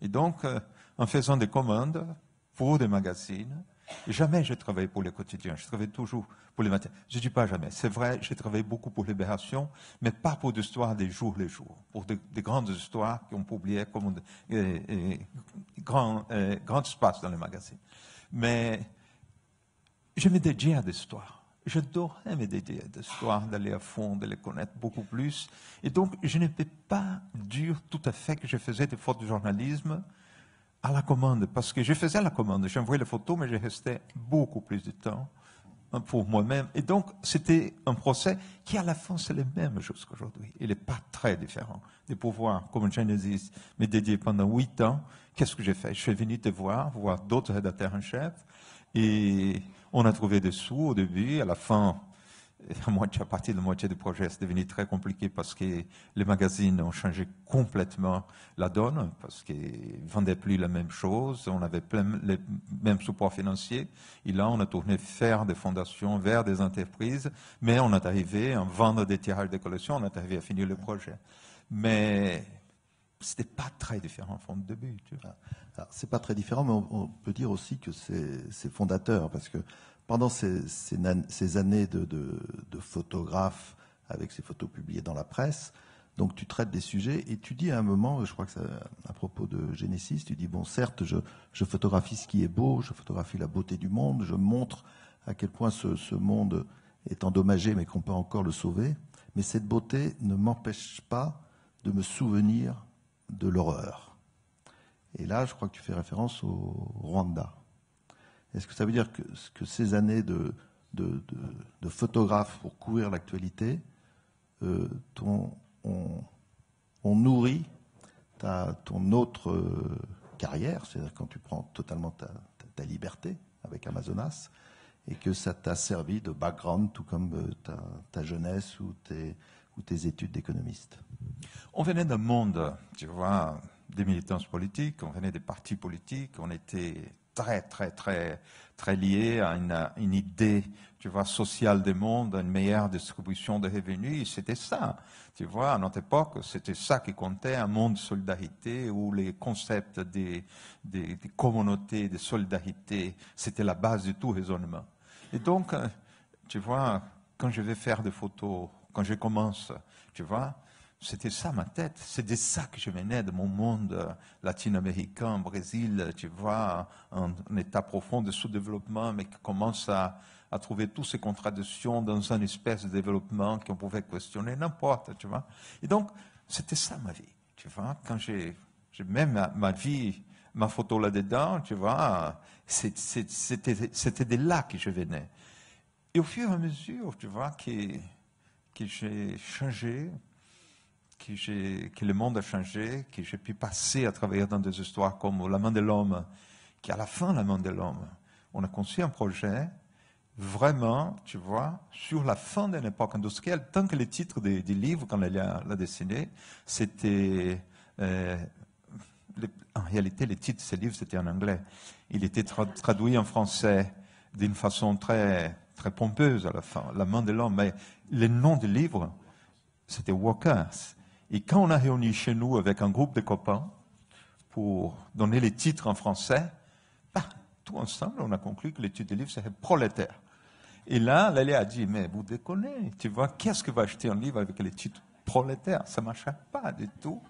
Et donc, euh, en faisant des commandes pour des magazines, jamais je travaillais pour les quotidiens, je travaillais toujours pour les matins. Je ne dis pas jamais, c'est vrai, j'ai travaillé beaucoup pour Libération, mais pas pour des histoires des jours les jours, pour des grandes histoires qui ont publié comme des euh, grand espace grands espaces dans les magazines. Mais je me dédiais à des histoires. J'adore dédier, histoires, d'aller à fond, de les connaître beaucoup plus. Et donc, je ne peux pas dire tout à fait que je faisais des photos de journalisme à la commande, parce que je faisais la commande, j'envoyais les photos, mais je restais beaucoup plus de temps pour moi-même. Et donc, c'était un procès qui, à la fin, c'est les même choses qu'aujourd'hui. Il n'est pas très différent de pouvoir, comme Genesis, me dédier pendant huit ans. Qu'est-ce que j'ai fait Je suis venu te voir, voir d'autres rédacteurs en chef, et on a trouvé des sous au début, à la fin, à, moitié, à partir de la moitié du projet, c'est devenu très compliqué parce que les magazines ont changé complètement la donne, parce qu'ils ne vendaient plus la même chose, on avait plein, les mêmes supports financiers. Et là, on a tourné vers des fondations, vers des entreprises, mais on est arrivé à vendre des tirages de collections, on est arrivé à finir le projet. Mais c'était pas très différent au fond de début. Tu vois. c'est pas très différent, mais on, peut dire aussi que c'est fondateur parce que pendant ces, années de, photographe avec ses photos publiées dans la presse, donc tu traites des sujets et tu dis à un moment, je crois que c'est à propos de Genesis, tu dis bon certes je, photographie ce qui est beau, je photographie la beauté du monde, je montre à quel point ce, ce monde est endommagé mais qu'on peut encore le sauver, mais cette beauté ne m'empêche pas de me souvenir de l'horreur. Et là, je crois que tu fais référence au Rwanda. Est-ce que ça veut dire que, ces années de, de, pour couvrir l'actualité euh, ont on, nourri ton autre euh, carrière, c'est-à-dire quand tu prends totalement ta, liberté avec Amazonas, et que ça t'a servi de background, tout comme euh, ta, jeunesse ou tes, ou tes études d'économiste On venait d'un monde, tu vois, des militants politiques, on venait des partis politiques, on était très, très, très, très lié à une, idée, tu vois, sociale du monde, à une meilleure distribution de revenus. C'était ça. Tu vois, à notre époque, c'était ça qui comptait, un monde de solidarité où les concepts des, des, des communautés, de solidarité, c'était la base de tout raisonnement. Et donc, euh, tu vois, quand je vais faire des photos quand je commence, tu vois. C'était ça ma tête, c'était ça que je venais de mon monde latino-américain, Brésil, tu vois, un, état profond de sous-développement, mais qui commence à, trouver toutes ces contradictions dans un espèce de développement qu'on pouvait questionner, n'importe, tu vois. Et donc, c'était ça ma vie, tu vois. Quand j'ai, j'ai même ma, ma, vie, ma photo là-dedans, tu vois, c'était de là que je venais. Et au fur et à mesure, tu vois, que que j'ai changé, que, le monde a changé, que j'ai pu passer à travailler dans des histoires comme La main de l'homme, qui à la fin, La main de l'homme, on a conçu un projet vraiment, tu vois, sur la fin d'une époque industrielle, tant que les titres des, des livres, quand elle l'a dessiné, c'était... Euh, en réalité, les titres de ces livres, c'était en anglais. Il était traduit en français d'une façon très très pompeuse à la fin, La main de l'homme. Mais le nom du livre, c'était Walkers. Et quand on a réuni chez nous avec un groupe de copains pour donner les titres en français, bah, tout ensemble, on a conclu que l'étude du livre serait prolétaire. Et là, Lélé a dit, mais vous déconnez, tu vois, qu'est-ce que va acheter un livre avec les titres prolétaire, ça ne m'achète pas du tout.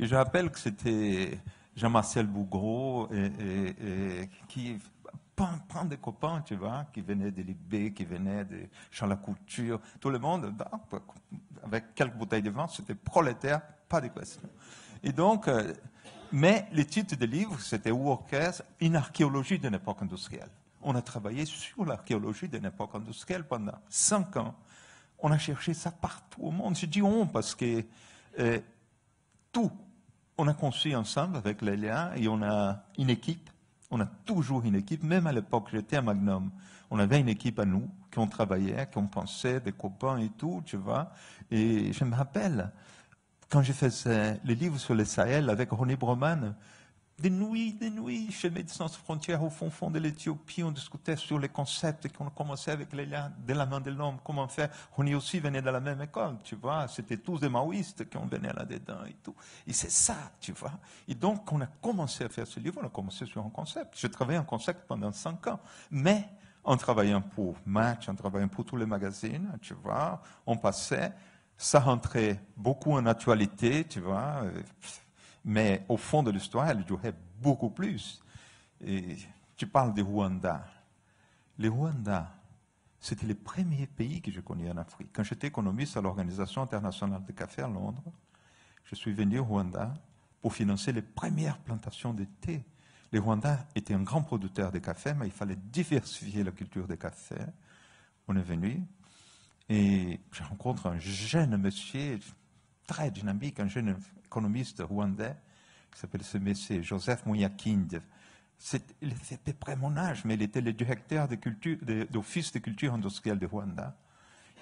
Et je rappelle que c'était Jean-Marcel Bougreau et, et, qui Prendre des de copains, tu vois, qui venaient de Libé, qui venaient de charles la culture tout le monde, bah, avec quelques bouteilles de vin, c'était prolétaire, pas de question. Et donc, euh, mais le titre du livre, c'était Workers, une archéologie d'une époque industrielle. On a travaillé sur l'archéologie d'une époque industrielle pendant cinq ans. On a cherché ça partout au monde. Je dis on parce que euh, tout, on a conçu ensemble avec les liens et on a une équipe on a toujours une équipe, même à l'époque, j'étais à Magnum. On avait une équipe à nous, qui on travaillait, qui on pensait, des copains et tout, tu vois. Et je me rappelle, quand je faisais les livres sur le Sahel avec René Broman, de nuits, de nuits, chez Médecins Sans Frontières, au fond fond de l'Éthiopie, on discutait sur les concepts qu'on commençait avec les liens de la main de l'homme, comment faire. On y aussi venait de la même école, tu vois. C'était tous des maoïstes qui ont venu là-dedans et tout. Et c'est ça, tu vois. Et donc, on a commencé à faire ce livre, on a commencé sur un concept. J'ai travaillé en concept pendant cinq ans. Mais, en travaillant pour Match, en travaillant pour tous les magazines, tu vois, on passait, ça rentrait beaucoup en actualité, tu vois. Euh, mais au fond de l'histoire, y aurait beaucoup plus. Et tu parles du Rwanda. Le Rwanda, c'était le premier pays que je connais en Afrique. Quand j'étais économiste à l'Organisation internationale de café à Londres, je suis venu au Rwanda pour financer les premières plantations de thé. Le Rwanda était un grand producteur de café, mais il fallait diversifier la culture des cafés. On est venu et je rencontre un jeune monsieur très dynamique, un jeune économiste rwandais, qui s'appelle ce monsieur Joseph Mouyakind. Il près mon âge, mais il était le directeur de culture, d'office de, de culture industrielle de Rwanda.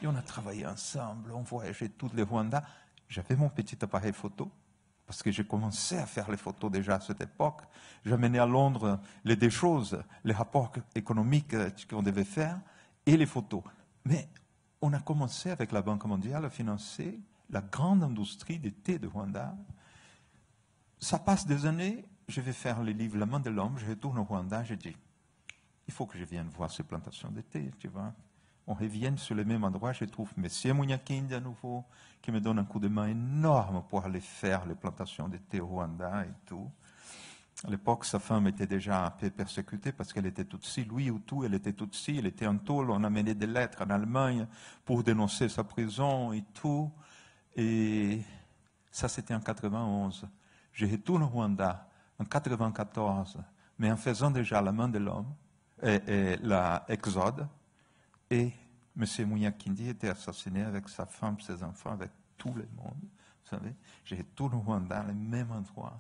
Et on a travaillé ensemble, on voyageait tous les Rwanda. J'avais mon petit appareil photo, parce que j'ai commencé à faire les photos déjà à cette époque. J'amenais à Londres les deux choses, les rapports économiques euh, qu'on devait faire et les photos. Mais on a commencé avec la Banque mondiale à financer la grande industrie du thé de Rwanda. Ça passe des années, je vais faire le livre La main de l'homme, je retourne au Rwanda, je dis, il faut que je vienne voir ces plantations de thé, tu vois. On revient sur le même endroit, je trouve M. Mouniakindi à nouveau, qui me donne un coup de main énorme pour aller faire les plantations de thé au Rwanda et tout. À l'époque, sa femme était déjà un peu persécutée parce qu'elle était si Lui ou tout, elle était si. Elle était en tôle. On a amenait des lettres en Allemagne pour dénoncer sa prison et tout. Et ça, c'était en 91. Je retourne au Rwanda en 94, mais en faisant déjà la main de l'homme, et, et la Exode, et M. Mouyakindi était assassiné avec sa femme, ses enfants, avec tout le monde. Vous savez, je retourne au Rwanda, le même endroit.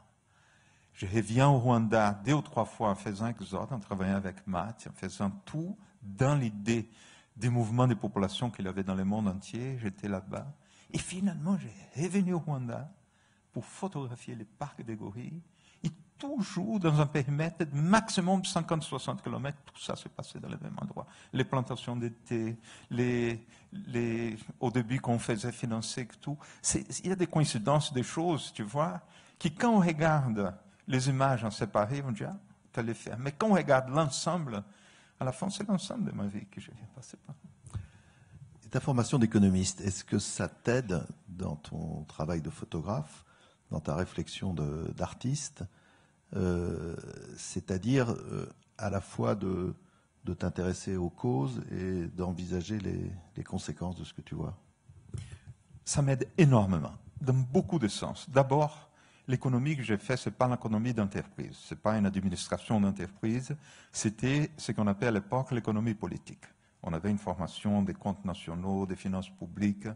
Je reviens au Rwanda deux ou trois fois en faisant Exode, en travaillant avec Matt, en faisant tout dans l'idée des mouvements des populations qu'il y avait dans le monde entier. J'étais là-bas. Et finalement, j'ai revenu au Rwanda pour photographier les parcs des gorilles. Et toujours dans un périmètre de maximum 50-60 km, tout ça s'est passé dans le même endroit. Les plantations d'été, les, les, au début qu'on faisait financer, tout. Il y a des coïncidences, des choses, tu vois, qui quand on regarde les images en séparé, on dit, ah, tu les faire. Mais quand on regarde l'ensemble, à la fin, c'est l'ensemble de ma vie que je viens passer par là. Ta formation d'économiste, est-ce que ça t'aide dans ton travail de photographe, dans ta réflexion d'artiste euh, C'est-à-dire euh, à la fois de, t'intéresser aux causes et d'envisager les, les conséquences de ce que tu vois Ça m'aide énormément, dans beaucoup de sens. D'abord, L'économie que j'ai faite, ce n'est pas l'économie d'entreprise, ce n'est pas une administration d'entreprise, c'était ce qu'on appelait à l'époque l'économie politique. On avait une formation des comptes nationaux, des finances publiques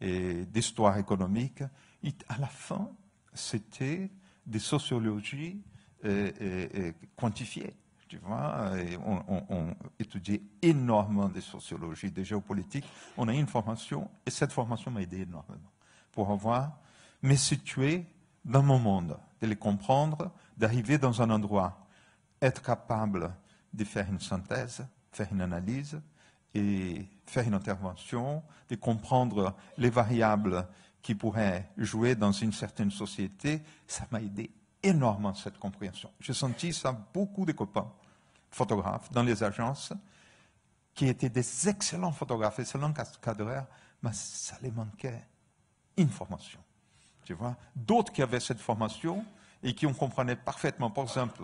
et d'histoire économique. Et à la fin, c'était des sociologies euh, euh, euh, quantifiées. Tu vois, on, étudiait énormément de sociologie, de géopolitiques. On a une formation, et cette formation m'a aidé énormément pour avoir me situés dans mon monde, de les comprendre, d'arriver dans un endroit, être capable de faire une synthèse, faire une analyse, et faire une intervention, de comprendre les variables qui pourraient jouer dans une certaine société, ça m'a aidé énormément cette compréhension. J'ai senti ça beaucoup de copains photographes dans les agences qui étaient des excellents photographes, excellents cadreurs, mais ça les manquait une formation. Tu vois, d'autres qui avaient cette formation et qui ont comprenait parfaitement. Par exemple,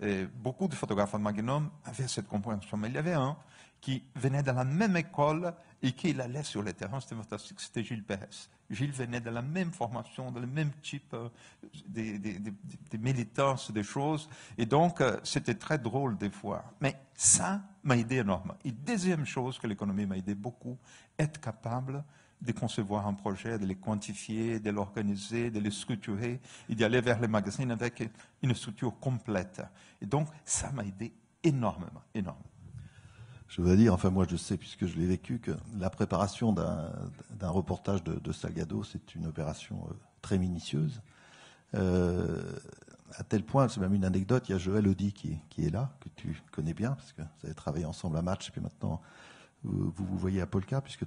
eh, beaucoup de photographes de Magnum avaient cette compréhension, mais il y avait un qui venait de la même école et qui allait sur les terrains, c'était Gilles Pérez. Gilles venait de la même formation, de le même type de, euh, de militance, des choses. Et donc, euh, c'était très drôle de voir. Mais ça m'a aidé énormément. Et deuxième chose que l'économie m'a aidé beaucoup, être capable de concevoir un projet, de le quantifier, de l'organiser, de le structurer et d'aller vers les magazines avec une structure complète. Et donc, ça m'a aidé énormément, énormément je dois dire, enfin moi je sais puisque je l'ai vécu, que la préparation d'un reportage de, Salgado, c'est une opération euh, très minutieuse. Euh, à tel point, c'est même une anecdote, il y a Joël Audi qui, est là, que tu connais bien, parce que vous avez travaillé ensemble à match, et puis maintenant vous vous voyez à Polka, puisque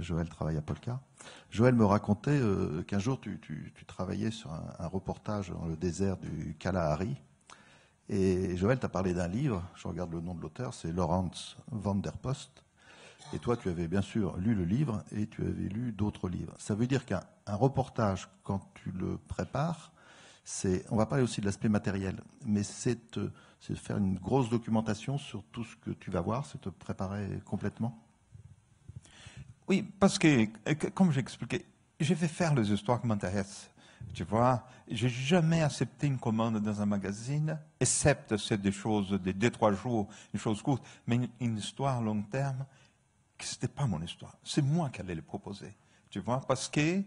Joël travaille à Polka. Joël me racontait euh, qu'un jour tu, travaillais sur un, reportage dans le désert du Kalahari, et Joël, tu as parlé d'un livre, je regarde le nom de l'auteur, c'est Laurence van der Post. Et toi, tu avais bien sûr lu le livre et tu avais lu d'autres livres. Ça veut dire qu'un reportage, quand tu le prépares, c'est, on va parler aussi de l'aspect matériel, mais c'est de euh, faire une grosse documentation sur tout ce que tu vas voir, c'est te préparer complètement. Oui, parce euh, que, comme j'expliquais, je vais faire les histoires qui m'intéressent. Tu vois, j'ai jamais accepté une commande dans un magazine, excepte c'est des choses de deux, trois jours, une chose courte, mais une, histoire à long terme, ce n'était pas mon histoire. C'est moi qui allais le proposer. Tu vois, parce que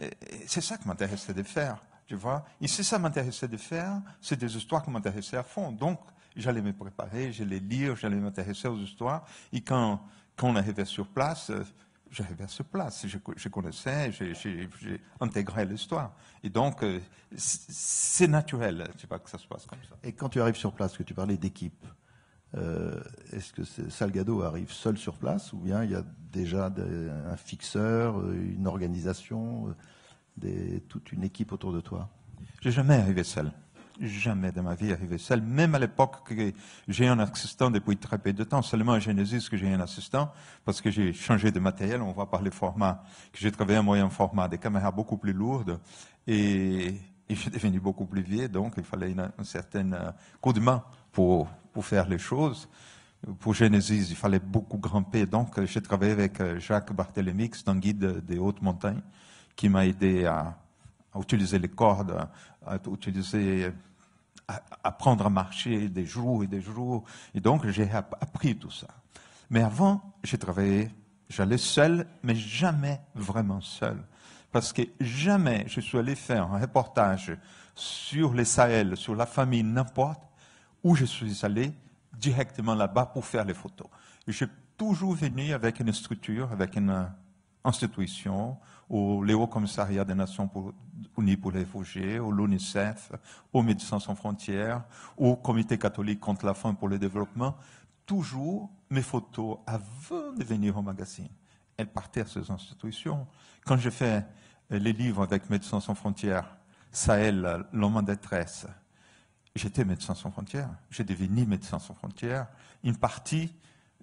euh, c'est ça qui m'intéressait de faire. Tu vois, et si ça m'intéressait de faire, c'est des histoires qui m'intéressaient à fond. Donc, j'allais me préparer, j'allais lire, j'allais m'intéresser aux histoires. Et quand, quand on arrivait sur place, euh, j'arrivais à ce place, je, connaissais, j'ai intégré l'histoire. Et donc, euh, c'est naturel, tu pas que ça se passe comme ça. Et quand tu arrives sur place, que tu parlais d'équipe, euh, est-ce que Salgado arrive seul sur place ou bien il y a déjà un fixeur, euh, une organisation, des, toute une équipe autour de toi J'ai jamais arrivé seul jamais de ma vie arrivé seul. Même à l'époque que j'ai un assistant depuis très peu de temps, seulement à Genesis que j'ai un assistant, parce que j'ai changé de matériel, on va parler format, que j'ai travaillé un moyen format, des caméras beaucoup plus lourdes, et, et j'ai devenu beaucoup plus vieux, donc il fallait une, un certain euh, coup de main pour, pour faire les choses pour Genesis, il fallait beaucoup grimper. Donc, euh, j'ai travaillé avec euh, Jacques Barthélémy, qui un guide des hautes montagnes, qui m'a aidé à, à, utiliser les cordes, à utiliser apprendre à marcher des jours et des jours. Et donc, j'ai appris tout ça. Mais avant, j'ai travaillé, j'allais seul, mais jamais vraiment seul. Parce que jamais je suis allé faire un reportage sur les Sahel, sur la famille, n'importe, où je suis allé directement là-bas pour faire les photos. J'ai toujours venu avec une structure, avec une euh, institution, au Léo Commissariat des Nations Unies pour les réfugiés, au l'UNICEF, au Médecins sans frontières, au Comité catholique contre la faim pour le développement. Toujours, mes photos, avant de venir au magazine, elles partaient à ces institutions. Quand j'ai fait euh, les livres avec Médecins sans frontières, Sahel, l'homme en détresse, j'étais Médecins sans frontières, j'ai devenu Médecins sans frontières. Une partie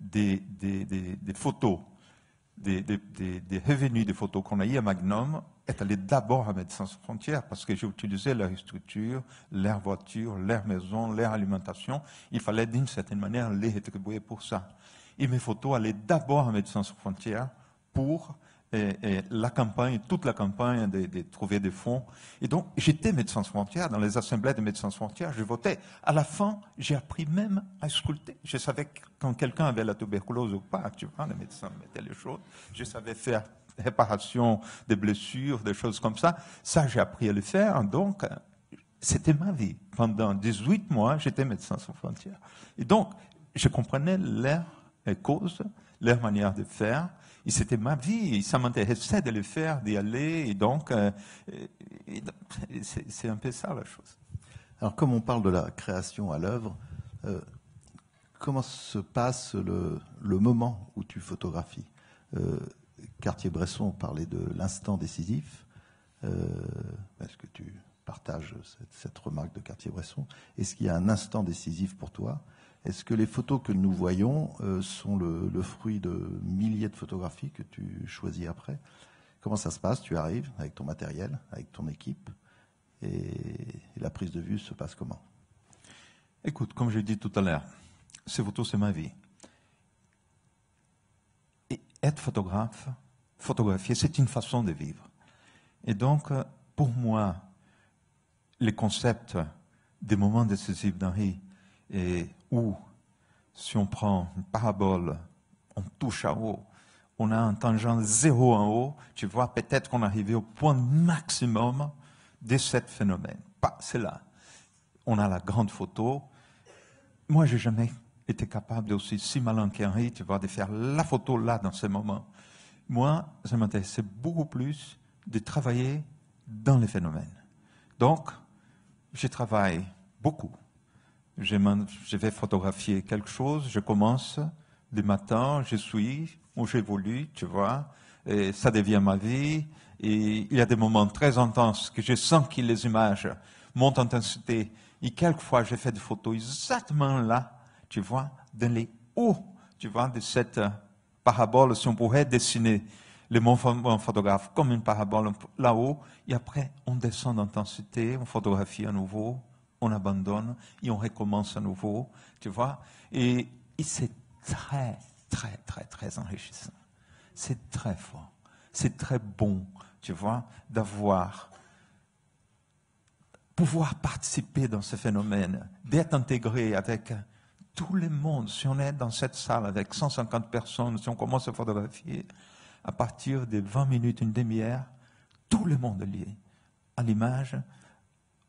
des, des photos des, revenus des photos qu'on a eu à Magnum est allé d'abord à Médecins sans frontières parce que j'ai utilisé leur structure, leur voiture, leur maison, leur alimentation. Il fallait d'une certaine manière les rétribuer pour ça. Et mes photos allaient d'abord à Médecins sans frontières pour et, la campagne, toute la campagne de, trouver des fonds. Et donc, j'étais médecin sans frontières, dans les assemblées de médecins sans frontières, je votais. À la fin, j'ai appris même à sculpter Je savais quand quelqu'un avait la tuberculose ou pas, tu vois, les médecins mettaient les choses. Je savais faire réparation des blessures, des choses comme ça. Ça, j'ai appris à le faire. Donc, c'était ma vie. Pendant 18 mois, j'étais médecin sans frontières. Et donc, je comprenais leurs causes, leurs manières de faire, c'était ma vie, ça m'intéressait de le faire, d'y aller, et donc, euh, c'est un peu ça la chose. Alors, comme on parle de la création à l'œuvre, euh, comment se passe le, moment où tu photographies euh, Cartier-Bresson parlait de l'instant décisif. Est-ce que tu partages cette, cette remarque de Cartier-Bresson Est-ce qu'il y a un instant décisif pour toi est-ce que les photos que nous voyons euh, sont le, fruit de milliers de photographies que tu choisis après Comment ça se passe Tu arrives avec ton matériel, avec ton équipe, et, la prise de vue se passe comment Écoute, comme j'ai dit tout à l'heure, ces photos, c'est ma vie. Et être photographe, photographier, c'est une façon de vivre. Et donc, euh, pour moi, les concepts des moments décisifs d'Henri et ou, si on prend une parabole, on touche en haut, on a un tangent zéro en haut, tu vois peut-être qu'on est au point maximum de ce phénomène. Pas c'est là. On a la grande photo. Moi, j'ai jamais été capable aussi si malin qu'Henri, tu vois, de faire la photo là dans ce moment. Moi, ça m'intéresse beaucoup plus de travailler dans les phénomènes. Donc, je travaille beaucoup je, vais photographier quelque chose, je commence, le matin, je suis, où j'évolue, tu vois, et ça devient ma vie. Et il y a des moments très intenses que je sens que les images montent en intensité. Et quelquefois, je fais des photos exactement là, tu vois, dans les hauts, tu vois, de cette parabole. Si on pourrait dessiner le mot photographe comme une parabole là-haut, et après, on descend d'intensité, on photographie à nouveau, on abandonne et on recommence à nouveau, tu vois. Et, c'est très, très, très, très enrichissant. C'est très fort. C'est très bon, tu vois, d'avoir, pouvoir participer dans ce phénomène, d'être intégré avec tout le monde. Si on est dans cette salle avec 150 personnes, si on commence à photographier, à partir de 20 minutes, une demi-heure, tout le monde est lié à l'image,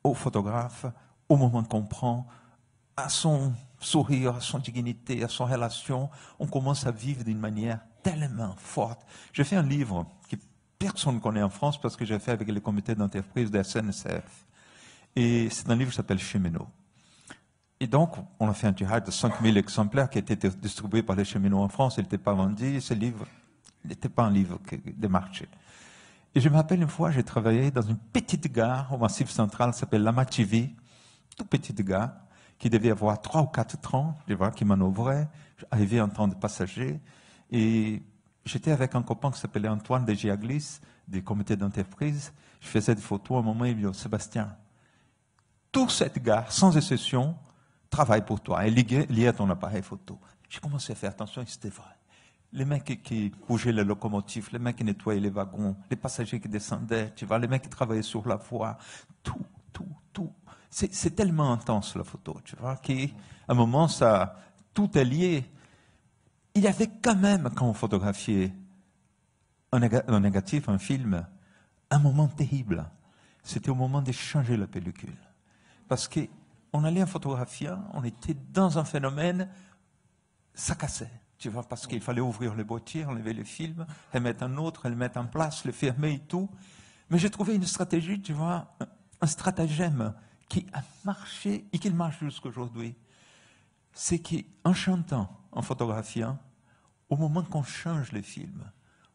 au photographe, au moment qu'on prend, à son sourire, à son dignité, à son relation, on commence à vivre d'une manière tellement forte. J'ai fait un livre que personne ne connaît en France parce que j'ai fait avec le comité d'entreprise de SNCF. Et c'est un livre qui s'appelle Cheminot. Et donc, on a fait un tirage de 5000 exemplaires qui a été distribué par les cheminots en France. Il n'était pas vendu. Ce livre n'était pas un livre de marché. Et je me rappelle une fois, j'ai travaillé dans une petite gare au Massif Central, qui s'appelle Lamativi, tout petit gars qui devait avoir trois ou quatre ans, tu vois, qui manœuvrait, arrivait en train de passager. Et j'étais avec un copain qui s'appelait Antoine de Giaglis, du comité d'entreprise. Je faisais des photos à un moment, il me dit, Sébastien, toute cette gare, sans exception, travaille pour toi, et lié à ton appareil photo. J'ai commencé à faire attention et c'était vrai. Les mecs qui, qui bougeaient les locomotives, les mecs qui nettoyaient les wagons, les passagers qui descendaient, tu vois, les mecs qui travaillaient sur la voie, tout, tout, tout, c'est tellement intense la photo, tu vois, qu'à un moment, ça, tout est lié. Il y avait quand même, quand on photographiait un, négatif, un film, un moment terrible. C'était au moment de changer la pellicule. Parce qu'on allait en photographiant, on était dans un phénomène, ça cassait. Tu vois, parce qu'il fallait ouvrir le boîtier, enlever le film, remettre mettre un autre, le mettre en place, le fermer et tout. Mais j'ai trouvé une stratégie, tu vois, un stratagème qui a marché et qui marche jusqu'aujourd'hui, c'est qu'en chantant, en photographiant, au moment qu'on change les films,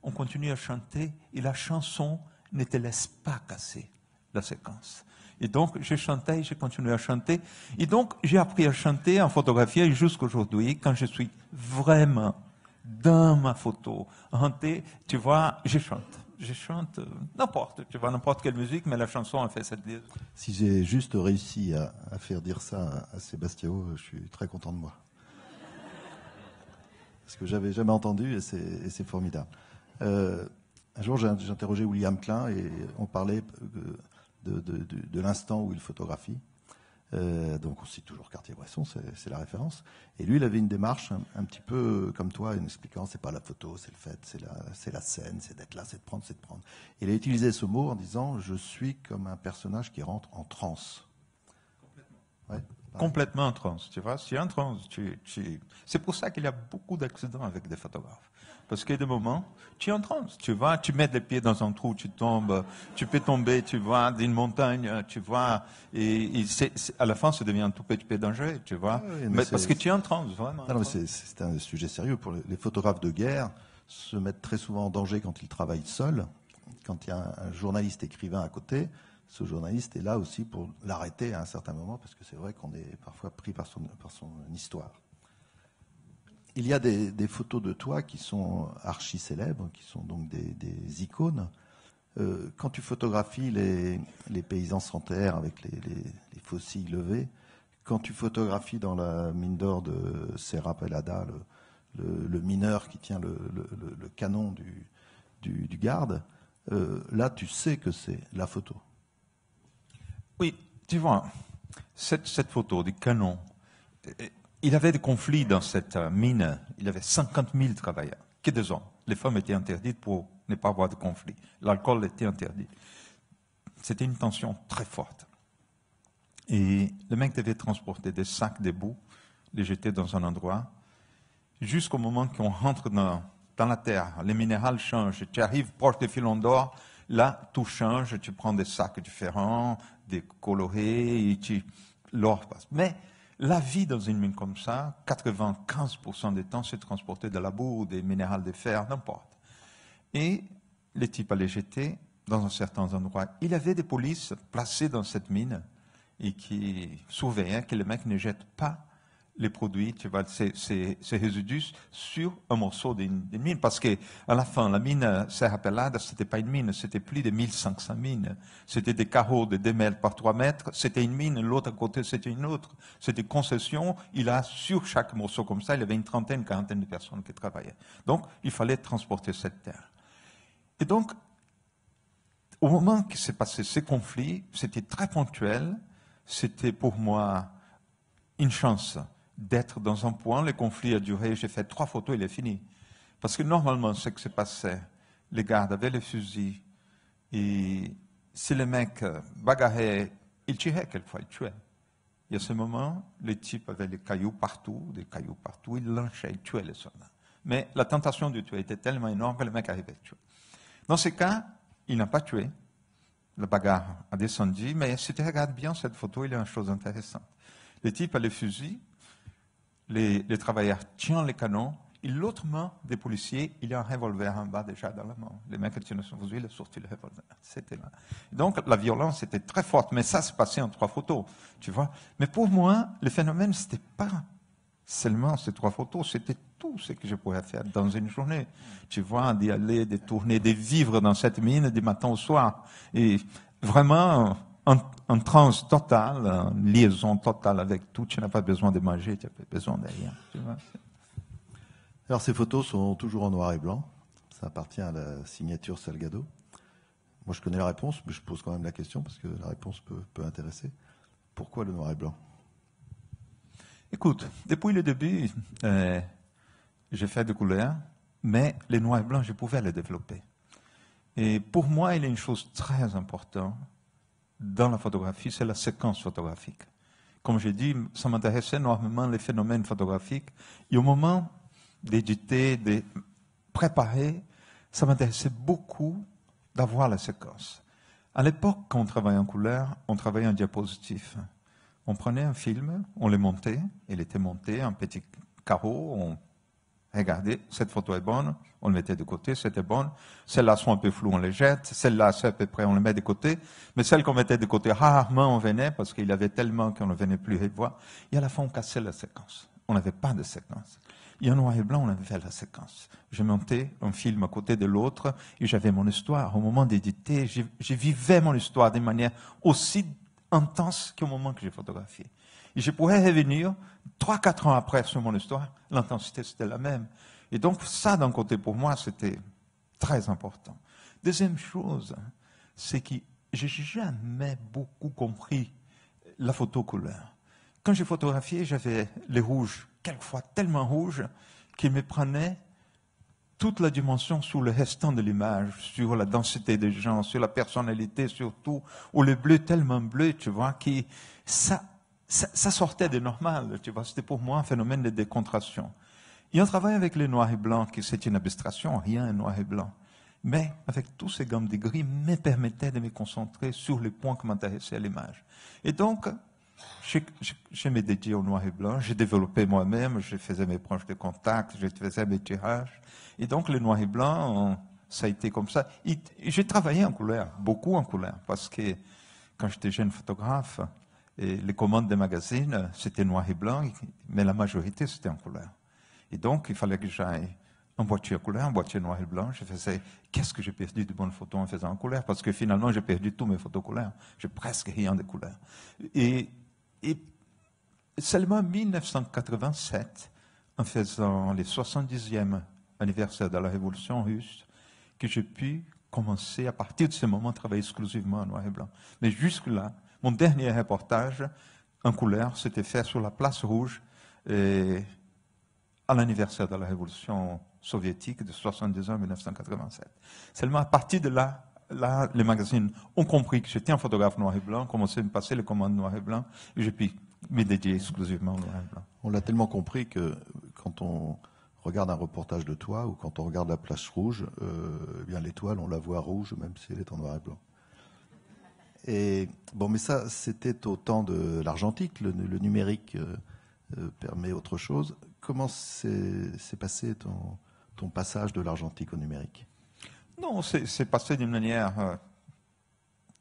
on continue à chanter et la chanson ne te laisse pas casser la séquence. Et donc, j'ai chanté, j'ai continué à chanter. Et donc, j'ai appris à chanter, à photographier jusqu'aujourd'hui, quand je suis vraiment dans ma photo. Hanté, tu vois, je chante je chante euh, n'importe, tu vois, n'importe quelle musique, mais la chanson a fait cette. Si j'ai juste réussi à, faire dire ça à, Sébastien, euh, je suis très content de moi. Parce que j'avais jamais entendu et c'est formidable. Euh, un jour, j'ai interrogé William Klein et on parlait de l'instant où il photographie. Euh, donc on cite toujours Cartier-Bresson, c'est la référence. Et lui, il avait une démarche un, petit peu comme toi, en expliquant c'est pas la photo, c'est le fait, c'est la, scène, c'est d'être là, c'est de prendre, c'est de prendre. il a utilisé ce mot en disant je suis comme un personnage qui rentre en transe. Complètement. en transe, tu vois. Si en transe, c'est pour ça qu'il y a beaucoup d'accidents avec des photographes. Parce que des moments, tu es en transe. Tu vois, tu mets les pieds dans un trou, tu tombes, tu peux tomber, tu vois, d'une montagne, tu vois. Et, à la fin, ça devient un tout petit peu dangereux, tu vois. parce que tu es en transe, vraiment. c'est un sujet sérieux. Pour les, photographes de guerre, se mettent très souvent en danger quand ils travaillent seuls. Quand il y a un, un journaliste écrivain à côté, ce journaliste est là aussi pour l'arrêter à un certain moment, parce que c'est vrai qu'on est parfois pris par son, par son histoire il y a des, photos de toi qui sont archi célèbres, qui sont donc des, icônes. Euh, quand tu photographies les, paysans sans terre avec les, fossiles levés, quand tu photographies dans la mine d'or de Serra Pelada le, le, mineur qui tient le, canon du, du, garde, euh, là tu sais que c'est la photo. Oui, tu vois, cette, cette photo du canon, il avait des conflits dans cette mine. Il y avait 50 000 travailleurs, que des hommes. Les femmes étaient interdites pour ne pas avoir de conflits. L'alcool était interdit. C'était une tension très forte. Et le mec devait transporter des sacs de boue, les jeter dans un endroit, jusqu'au moment qu'on rentre dans, la terre. Les minéraux changent. Tu arrives proche des filons d'or, là, tout change. Tu prends des sacs différents, des colorés, et l'or passe. La vie dans une mine comme ça, 95% des temps, c'est transporter de la boue, des minéraux, de fer, n'importe. Et les types allaient jeter dans un certain endroit. Il y avait des polices placées dans cette mine et qui surveillaient hein, que le mec ne jette pas les produits, tu vois, ces, résidus sur un morceau d'une mine. Parce que à la fin, la mine euh, Serra Pelada, c'était pas une mine, c'était plus de 1500 mines. C'était des carreaux de 2 mètres par 3 mètres. C'était une mine, l'autre côté, c'était une autre. C'était concession. Il a, sur chaque morceau comme ça, il y avait une trentaine, quarantaine de personnes qui travaillaient. Donc, il fallait transporter cette terre. Et donc, au moment qui s'est passé ces conflits, c'était très ponctuel. C'était pour moi une chance d'être dans un point, le conflit a duré, j'ai fait trois photos, il est fini. Parce que normalement, ce qui se passait, les gardes avaient les fusils, et si les mecs euh, bagarraient, ils tiraient quelquefois, ils tuaient. Et à ce moment, le type avaient les cailloux partout, des cailloux partout, ils lâchaient, ils tuaient les soldats. Mais la tentation de tuer était tellement énorme que les mecs arrivaient à tuer. Dans ce cas, il n'a pas tué, la bagarre a descendu, mais si tu regardes bien cette photo, il y a une chose intéressante. Les types a les fusils, les, travailleurs tiennent les canons et l'autre main des policiers, il y a un revolver en bas déjà dans la main. Les mecs qui sont venus, ils ont sorti le revolver. C'était là. Donc la violence était très forte, mais ça se passait en trois photos, tu vois. Mais pour moi, le phénomène, c'était pas seulement ces trois photos, c'était tout ce que je pouvais faire dans une journée. Tu vois, d'y aller, de tourner, de vivre dans cette mine du matin au soir. Et vraiment, en, en transe totale, en liaison totale avec tout. Tu n'as pas besoin de manger, tu n'as pas besoin de Alors ces photos sont toujours en noir et blanc. Ça appartient à la signature Salgado. Moi, je connais la réponse, mais je pose quand même la question parce que la réponse peut, intéresser. Pourquoi le noir et blanc Écoute, depuis le début, euh, j'ai fait de couleurs, mais les noirs et blancs, je pouvais les développer. Et pour moi, il est une chose très importante dans la photographie, c'est la séquence photographique. Comme j'ai dit, ça m'intéressait énormément les phénomènes photographiques. Et au moment d'éditer, de préparer, ça m'intéressait beaucoup d'avoir la séquence. À l'époque, quand on travaillait en couleur, on travaillait en diapositif, On prenait un film, on le montait, il était monté en petits carreaux, on Regardez, cette photo est bonne, on le mettait de côté, c'était bonne. Celles-là sont un peu floues, on les jette. Celles-là, c'est à peu près, on les met de côté. Mais celles qu'on mettait de côté, rarement ah, ah, on venait parce qu'il y avait tellement qu'on ne venait plus les voir. Et à la fin, on cassait la séquence. On n'avait pas de séquence. Et en noir et blanc, on avait la séquence. Je montais un film à côté de l'autre et j'avais mon histoire. Au moment d'éditer, je, je vivais mon histoire d'une manière aussi intense qu'au moment que j'ai photographié. Et je pourrais revenir trois, quatre ans après sur mon histoire, l'intensité c'était la même. Et donc ça, d'un côté, pour moi, c'était très important. Deuxième chose, c'est que j'ai jamais beaucoup compris la photo couleur. Quand j'ai photographié, j'avais les rouges, quelquefois tellement rouges, qui me prenaient toute la dimension sur le restant de l'image, sur la densité des gens, sur la personnalité, surtout, ou le bleu tellement bleu, tu vois, qui, ça ça, sortait de normal, tu vois. C'était pour moi un phénomène de décontraction. Et on travaillait avec les noirs et blancs, qui c'est une abstraction, rien est noir et blanc. Mais avec tous ces gammes de gris, me permettait de me concentrer sur les points qui m'intéressaient à l'image. Et donc, je me dédié au noir et blanc, j'ai développé moi-même, je faisais mes proches de contact, je faisais mes tirages. Et donc, le noir et blanc, ça a été comme ça. Et j'ai travaillé en couleur, beaucoup en couleur, parce que quand j'étais jeune photographe, les commandes des magazines, c'était noir et blanc, mais la majorité, c'était en couleur. Et donc, il fallait que j'aille en voiture couleur, en boîtier noir et blanc. Je faisais, qu'est-ce que j'ai perdu de bonnes photos en faisant en couleur Parce que finalement, j'ai perdu tous mes photos couleur J'ai presque rien de couleur. Et, et seulement en 1987, en faisant les 70e anniversaire de la Révolution russe, que j'ai pu commencer à partir de ce moment à travailler exclusivement en noir et blanc. Mais jusque-là, mon dernier reportage en couleur s'était fait sur la place rouge à l'anniversaire de la révolution soviétique de 70 ans 1987. Seulement à partir de là, les magazines ont compris que j'étais un photographe noir et blanc, commencé à me passer les commandes noir et blanc, et j'ai pu me dédier exclusivement au noir et blanc. On l'a tellement compris que quand on regarde un reportage de toi ou quand on regarde la place rouge, euh, eh bien l'étoile, on la voit rouge, même si elle est en noir et blanc bon, mais ça, c'était au temps de l'argentique. Le, numérique euh, euh, permet autre chose. Comment s'est passé ton, ton, passage de l'argentique au numérique Non, c'est passé d'une manière euh,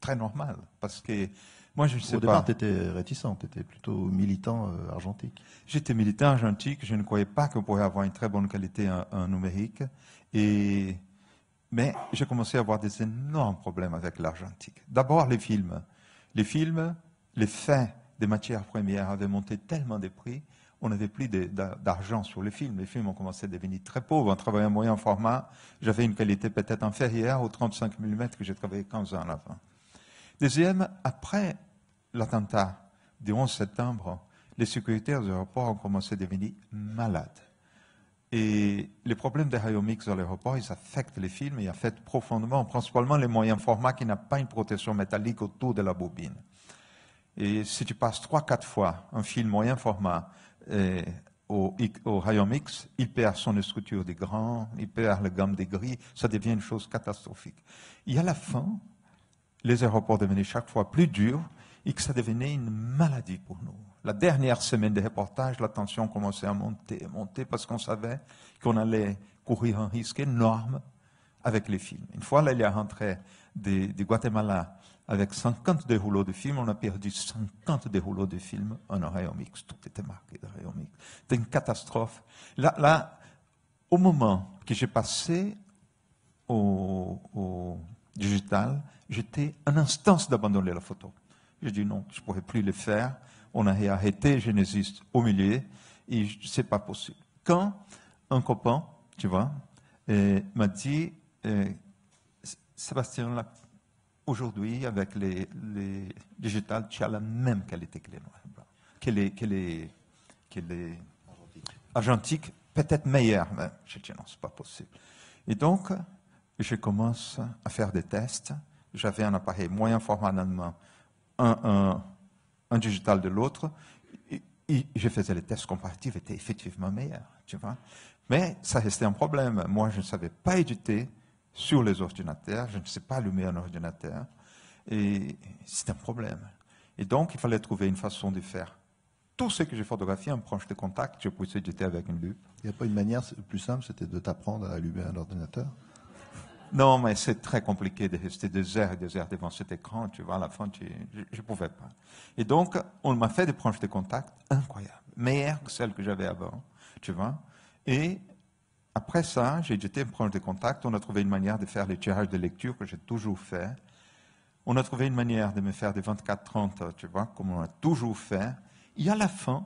très normale. Parce que moi, je ne sais Au départ, tu étais réticent, tu étais plutôt militant argentique. J'étais militant argentique, je ne croyais pas qu'on pourrait avoir une très bonne qualité en, numérique. Et mais j'ai commencé à avoir des énormes problèmes avec l'argentique. D'abord, les films. Les films, les fins des matières premières avaient monté tellement des prix, on n'avait plus d'argent sur les films. Les films ont commencé à devenir très pauvres. En travaillant en moyen format. J'avais une qualité peut-être inférieure aux 35 mm que j'ai travaillé 15 ans avant. Deuxième, après l'attentat du 11 septembre, les sécuritaires du aéroports ont commencé à devenir malades. Et les problèmes de Hayomix dans l'aéroport, ils affectent les films et affectent profondément, principalement les moyens formats qui n'ont pas une protection métallique autour de la bobine. Et si tu passes trois, quatre fois un film moyen format eh, au, au Hayomix, il perd son structure des grands, il perd la gamme des gris, ça devient une chose catastrophique. Et à la fin, les aéroports devenaient chaque fois plus durs et que ça devenait une maladie pour nous la dernière semaine de reportage, la tension commençait à monter, monter parce qu'on savait qu'on allait courir un risque énorme avec les films. Une fois, il est rentré du, du Guatemala avec 50 rouleaux de films, on a perdu 50 rouleaux de films en rayon mix. Tout était marqué de rayon C'était une catastrophe. Là, là, au moment que j'ai passé au, au digital, j'étais en instance d'abandonner la photo. J'ai dit non, je ne pourrais plus le faire on a arrêté Genesis au milieu, et n'est pas possible. Quand un copain, tu vois, euh, m'a dit, euh, Sébastien, aujourd'hui, avec les, les tu as la même qualité que les noirs que les, argentiques, peut-être meilleures. Mais je dis non, n'est pas possible. Et donc, je commence à faire des tests. J'avais un appareil moyen format un, un un digital de l'autre. Je faisais les tests comparatifs, étaient effectivement meilleur. tu vois. Mais ça restait un problème. Moi, je ne savais pas éditer sur les ordinateurs, je ne sais pas allumer un ordinateur, et c'était un problème. Et donc, il fallait trouver une façon de faire tout ce que j'ai photographié en proche de contact, je pouvais éditer avec une lupe. Il n'y a pas une manière plus simple, c'était de t'apprendre à allumer un ordinateur non, mais c'est très compliqué de rester deux heures et deux heures devant cet écran. Tu vois, à la fin, je ne pouvais pas. Et donc, on m'a fait des proches de contact incroyables, meilleures que celles que j'avais avant, tu vois. Et après ça, j'ai jeté une proche de contact. On a trouvé une manière de faire les tirages de lecture que j'ai toujours fait. On a trouvé une manière de me faire des 24-30, tu vois, comme on a toujours fait. Et à la fin,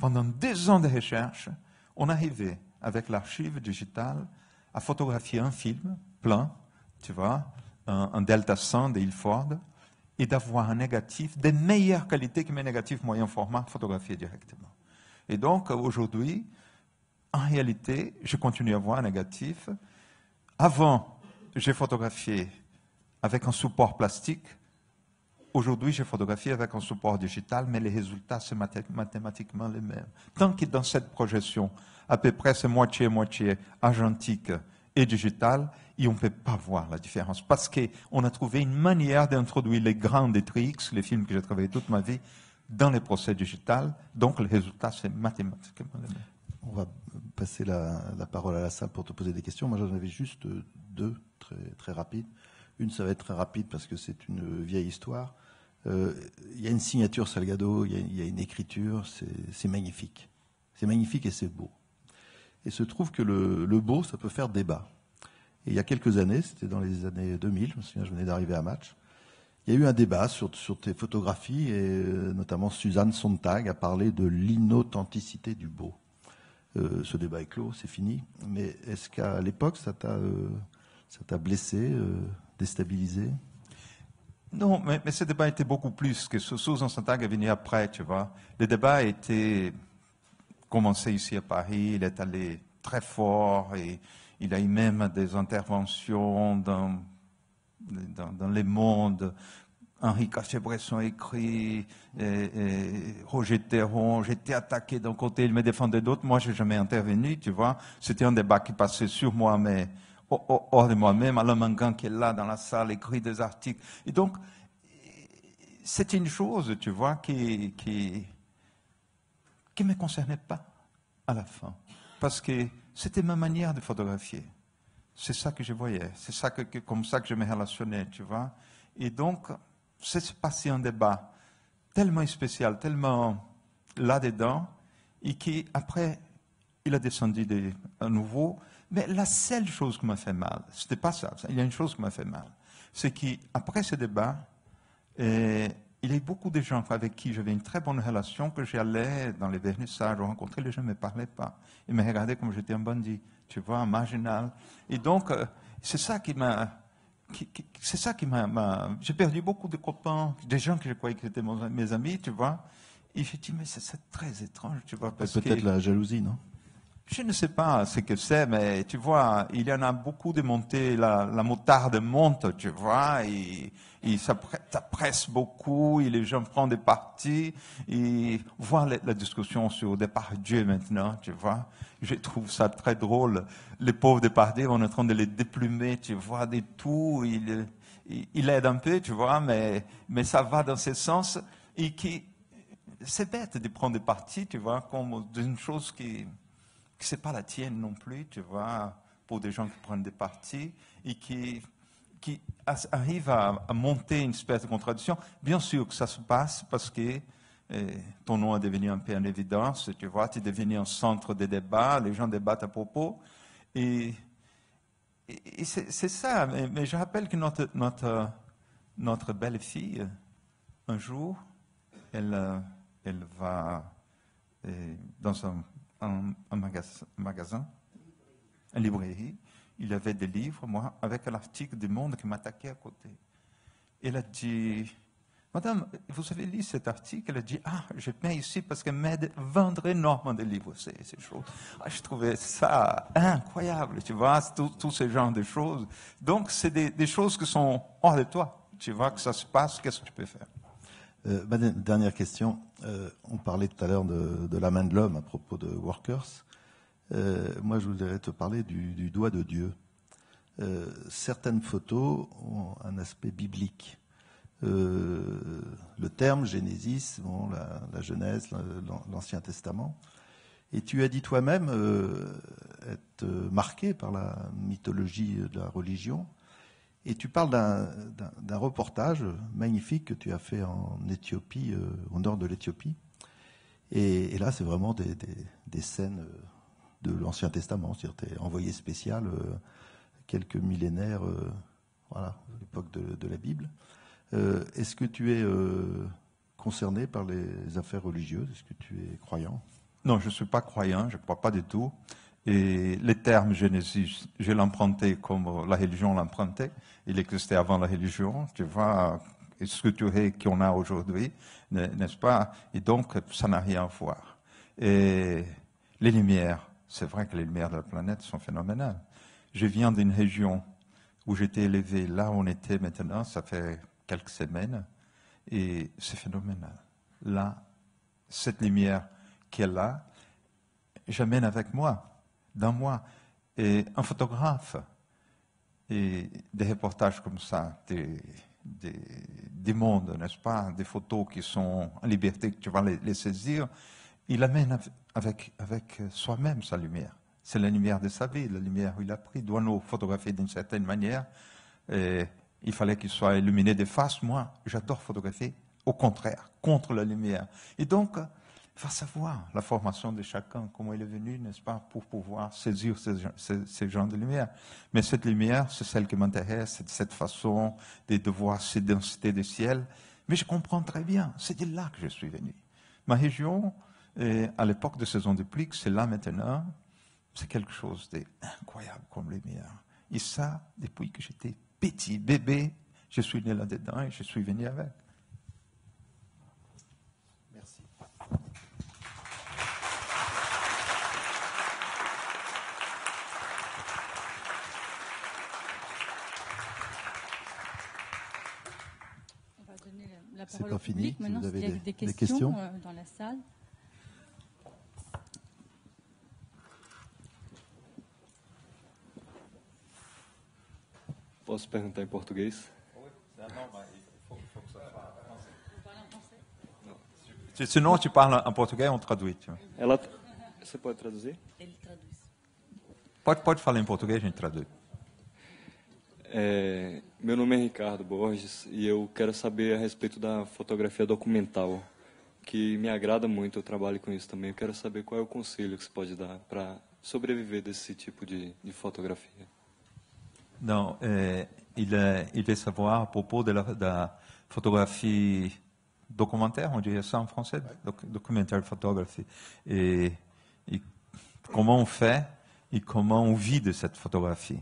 pendant deux ans de recherche, on arrivait avec l'archive digitale à photographier un film plein, tu vois, un, delta 100 de Ilford, et d'avoir un négatif de meilleure qualité que mes négatifs moyen format photographiés directement. Et donc, aujourd'hui, en réalité, je continue à avoir un négatif. Avant, j'ai photographié avec un support plastique. Aujourd'hui, j'ai photographié avec un support digital, mais les résultats, sont mathématiquement les mêmes. Tant que dans cette projection, à peu près c'est moitié-moitié argentique et digital et on ne peut pas voir la différence parce qu'on a trouvé une manière d'introduire les grands des les films que j'ai travaillé toute ma vie, dans les procès digitales. Donc le résultat, c'est mathématique. On va passer la, parole à la salle pour te poser des questions. Moi, j'en avais juste deux, très, très rapides. Une, ça va être très rapide parce que c'est une vieille histoire. Euh, il y a une signature Salgado, il y, a une écriture, c'est magnifique. C'est magnifique et c'est beau. Et se trouve que le beau, ça peut faire débat il y a quelques années, c'était dans les années 2000, je me souviens, je venais d'arriver à Match, il y a eu un débat sur, tes photographies et euh, notamment Suzanne Sontag a parlé de l'inauthenticité du beau. Euh, ce débat est clos, c'est fini. Mais est-ce qu'à l'époque, ça t'a euh, blessé, déstabilisé Non, mais, ce débat était beaucoup plus que Suzanne Sontag est venue après, tu vois. Le débat été commencé ici à Paris, il est allé très fort et il a eu même des interventions dans, dans, les mondes. Henri Caché-Bresson écrit, et, Roger Théron, j'étais attaqué d'un côté, il me défendait d'autre, moi je n'ai jamais intervenu, tu vois. C'était un débat qui passait sur moi, mais hors de moi-même. Alain Mangan qui est là dans la salle écrit des articles. Et donc, c'est une chose, tu vois, qui, qui, qui me concernait pas à la fin. Parce que c'était ma manière de photographier. C'est ça que je voyais, c'est ça que, comme ça que je me relationnais, tu vois. Et donc, c'est passé un débat tellement spécial, tellement là-dedans, et qui après, il a descendu de, à nouveau. Mais la seule chose qui m'a fait mal, c'était pas ça. Il y a une chose qui m'a fait mal, c'est qu'après ce débat, et il y a beaucoup de gens avec qui j'avais une très bonne relation, que j'allais dans les vernissages, je rencontrais, les gens ne me parlaient pas. Ils me regardaient comme j'étais un bandit, tu vois, un marginal. Et donc, euh, c'est ça qui m'a... C'est ça qui m'a... J'ai perdu beaucoup de copains, des gens que je croyais que c'était mes amis, tu vois. Et j'ai dit, mais c'est très étrange, tu vois. Peut-être la jalousie, non je ne sais pas ce que c'est, mais tu vois, il y en a beaucoup de montées, la, la moutarde monte, tu vois, et, il ça, presse beaucoup, et les gens prennent des parties, et voir la, discussion sur Dieu maintenant, tu vois, je trouve ça très drôle. Les pauvres Depardieu, on est en train de les déplumer, tu vois, de tout, il, il, aide un peu, tu vois, mais, mais ça va dans ce sens, et qui, c'est bête de prendre des parties, tu vois, comme d'une chose qui c'est pas la tienne non plus, tu vois, pour des gens qui prennent des parties et qui, qui arrivent à, monter une espèce de contradiction. Bien sûr que ça se passe parce que eh, ton nom est devenu un peu en évidence, tu vois, tu es devenu un centre de débat, les gens débattent à propos. Et, c'est ça, mais, je rappelle que notre, notre, notre belle-fille, un jour, elle, euh, elle va eh, dans un un, magasin, une librairie. Il avait des livres, moi, avec l'article du Monde qui m'attaquait à côté. Elle a dit, Madame, vous avez lu cet article Elle a dit, ah, je mets ici parce qu'elle m'aide à vendre énormément de livres, ces, ces choses. Ah, je trouvais ça incroyable, tu vois, tous ces genres de choses. Donc, c'est des, des choses qui sont hors de toi. Tu vois que ça se passe, qu'est-ce que tu peux faire euh, bah, dernière question. Euh, on parlait tout à l'heure de, la main de l'homme à propos de Workers. Euh, moi, je voudrais te parler du, doigt de Dieu. certaines photos ont un aspect biblique. le terme Genesis, la, la, Genèse, l'Ancien Testament. Et tu as dit toi-même être marqué par la mythologie de la religion. Et tu parles d'un reportage magnifique que tu as fait en Éthiopie, en euh, au nord de l'Éthiopie. Et, là, c'est vraiment des, scènes euh, de l'Ancien Testament, c'est-à-dire envoyé spécial, euh, quelques millénaires, voilà, l'époque de, de, la Bible. Est-ce que tu es concerné par les affaires religieuses Est-ce que tu es croyant Non, je ne suis pas croyant, je ne crois pas du tout. Et les termes Genesis, je emprunté comme la religion l'empruntait. Il existait avant la religion, tu vois, et structuré qu'on a aujourd'hui, n'est-ce pas Et donc, ça n'a rien à voir. Et les lumières, c'est vrai que les lumières de la planète sont phénoménales. Je viens d'une région où j'étais élevé, là où on était maintenant, ça fait quelques semaines, et c'est phénoménal. Là, cette lumière qui est là, j'amène avec moi dans moi. un photographe, et des reportages comme ça, des, mondes, n'est-ce pas, des photos qui sont en liberté, que tu vas les, saisir, il amène avec, avec soi-même sa lumière. C'est la lumière de sa vie, la lumière où il a pris. Doit nous photographier d'une certaine manière. Et il fallait qu'il soit illuminé de face. Moi, j'adore photographier au contraire, contre la lumière. Et donc, va savoir la formation de chacun, comment il est venu, n'est-ce pas, pour pouvoir saisir ces, genre de lumière. Mais cette lumière, c'est celle qui m'intéresse, c'est cette façon de, voir ces densités de ciel. Mais je comprends très bien, c'est de là que je suis venu. Ma région, eh, à l'époque de saison de pluie, c'est là maintenant, c'est quelque chose d'incroyable comme lumière. Et ça, depuis que j'étais petit bébé, je suis né là-dedans et je suis venu avec. c'est pas fini. Maintenant, si vous avez des, des, questions, questions euh, dans la salle. Posso perguntar em português? Não, mas faut, faut que ça français. Sinon, tu parles en portugais, on traduit. Tu vois. Ela, você pode traduzir? Ele traduz. Pode, pode falar em português, a gente traduz. É, Meu nome é Ricardo Borges e eu quero saber a respeito da fotografia documental, que me agrada muito, eu trabalho com isso também. Eu quero saber qual é o conselho que você pode dar para sobreviver desse tipo de, de fotografia. Não, euh, é, ele il veut savoir à propos de la, de la, documentaire, on é ça en français, doc, documentaire photographie, et, et, comment on fait et comment on vit de cette photographie.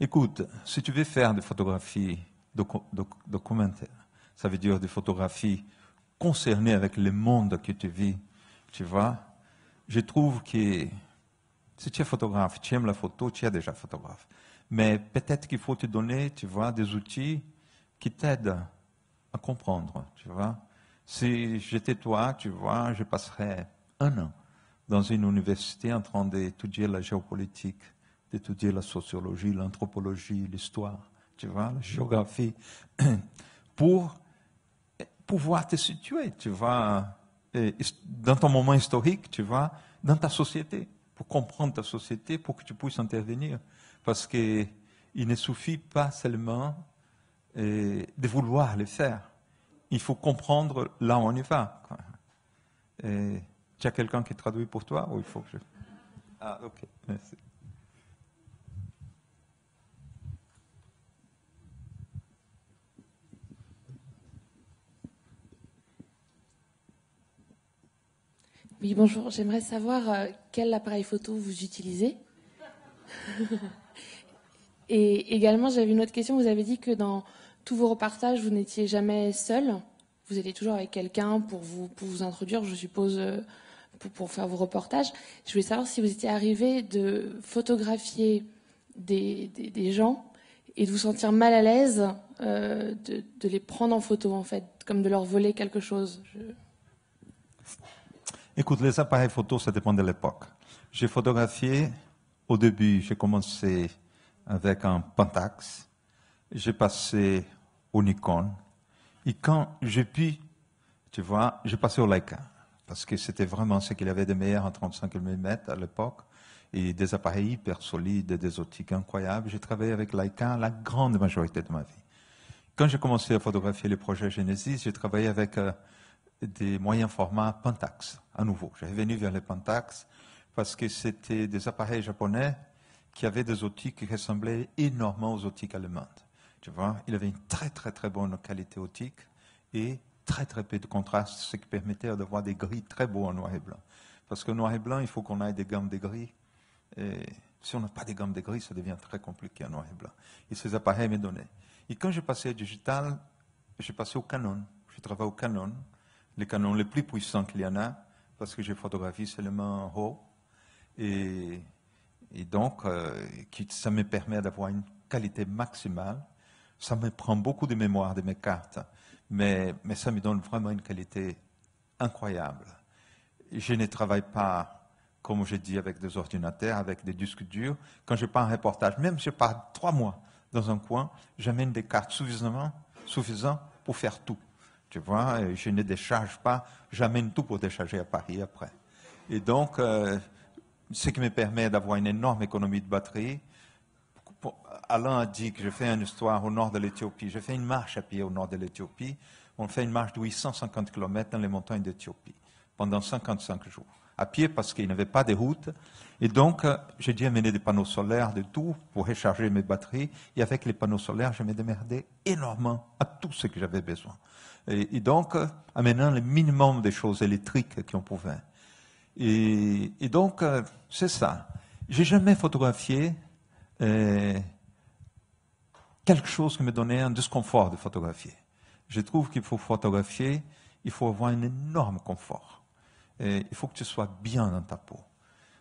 Écoute, si tu veux faire des photographies documentaires, ça veut dire des photographies concernées avec le monde que tu vis, tu vois, je trouve que si tu es photographe, tu aimes la photo, tu es déjà photographe. Mais peut-être qu'il faut te donner, tu vois, des outils qui t'aident à comprendre, tu vois. Si j'étais toi, tu vois, je passerais un an dans une université en train d'étudier la géopolitique d'étudier la sociologie, l'anthropologie, l'histoire, tu vois, la géographie, pour pouvoir te situer, tu vois, dans ton moment historique, tu vois, dans ta société, pour comprendre ta société, pour que tu puisses intervenir. Parce qu'il ne suffit pas seulement euh, de vouloir le faire. Il faut comprendre là où on y va. tu as quelqu'un qui traduit pour toi ou il faut que je... Ah, ok, merci. Oui, bonjour. J'aimerais savoir euh, quel appareil photo vous utilisez. Et également, j'avais une autre question. Vous avez dit que dans tous vos reportages, vous n'étiez jamais seul. Vous étiez toujours avec quelqu'un pour vous, pour vous introduire, je suppose, euh, pour, pour, faire vos reportages. Je voulais savoir si vous étiez arrivé de photographier des, des, gens et de vous sentir mal à l'aise euh, de, de, les prendre en photo, en fait, comme de leur voler quelque chose. Écoute, les appareils photo, ça dépend de l'époque. J'ai photographié, au début, j'ai commencé avec un Pentax, j'ai passé au Nikon, et quand j'ai pu, tu vois, j'ai passé au Leica, parce que c'était vraiment ce qu'il y avait de meilleur en 35 mm à l'époque, et des appareils hyper solides, des optiques incroyables. J'ai travaillé avec Leica la grande majorité de ma vie. Quand j'ai commencé à photographier le projet Genesis, j'ai travaillé avec... Euh, des moyens formats Pentax, à nouveau. J'ai revenu vers les Pentax parce que c'était des appareils japonais qui avaient des outils qui ressemblaient énormément aux optiques allemandes. Tu vois, il avait une très très très bonne qualité optique et très très peu de contraste, ce qui permettait d'avoir des gris très beaux en noir et blanc. Parce que noir et blanc, il faut qu'on ait des gammes de gris. Et si on n'a pas des gammes de gris, ça devient très compliqué en noir et blanc. Et ces appareils me donnaient. Et quand je passé au digital, j'ai passé au Canon. Je travaille au Canon les canons les plus puissants qu'il y en a, parce que j'ai photographié seulement en haut. Et, donc, euh, ça me permet d'avoir une qualité maximale. Ça me prend beaucoup de mémoire de mes cartes, mais, mais ça me donne vraiment une qualité incroyable. Je ne travaille pas comme je dis, avec des ordinateurs, avec des disques durs. Quand je pars un reportage, même si je pars trois mois dans un coin, j'amène des cartes suffisamment suffisantes pour faire tout. Tu vois, euh, je ne décharge pas, j'amène tout pour décharger à Paris après. Et donc, euh, ce qui me permet d'avoir une énorme économie de batterie. Alain a dit que j'ai fait une histoire au nord de l'Éthiopie. J'ai fait une marche à pied au nord de l'Éthiopie. On fait une marche de 850 km dans les montagnes d'Éthiopie pendant 55 jours. À pied parce qu'il n'y avait pas de route. Et donc, euh, j'ai dû amener des panneaux solaires, de tout, pour recharger mes batteries. Et avec les panneaux solaires, je me démerdais énormément à tout ce que j'avais besoin et, donc amenant le minimum des choses électriques qu'on pouvait. Et, et donc, euh, c'est ça. J'ai jamais photographié euh, quelque chose qui me donnait un disconfort de photographier. Je trouve qu'il faut photographier, il faut avoir un énorme confort. il faut que tu sois bien dans ta peau.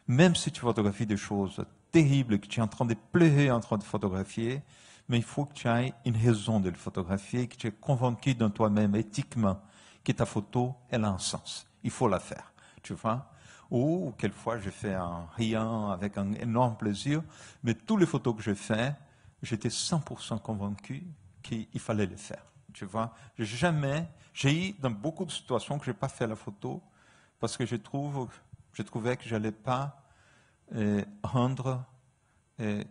Même si tu photographies des choses terribles, que tu es en train de pleurer en train de photographier, mais il faut que tu aies une raison de le photographier, que tu es convaincu dans toi-même éthiquement que ta photo, elle a un sens. Il faut la faire, tu vois. Ou quelquefois, je fais un riant, avec un énorme plaisir, mais toutes les photos que j'ai fais, j'étais 100% convaincu qu'il fallait les faire. Tu vois, jamais, j'ai eu dans beaucoup de situations que je n'ai pas fait la photo parce que je, trouve, je trouvais que je n'allais pas euh, rendre euh,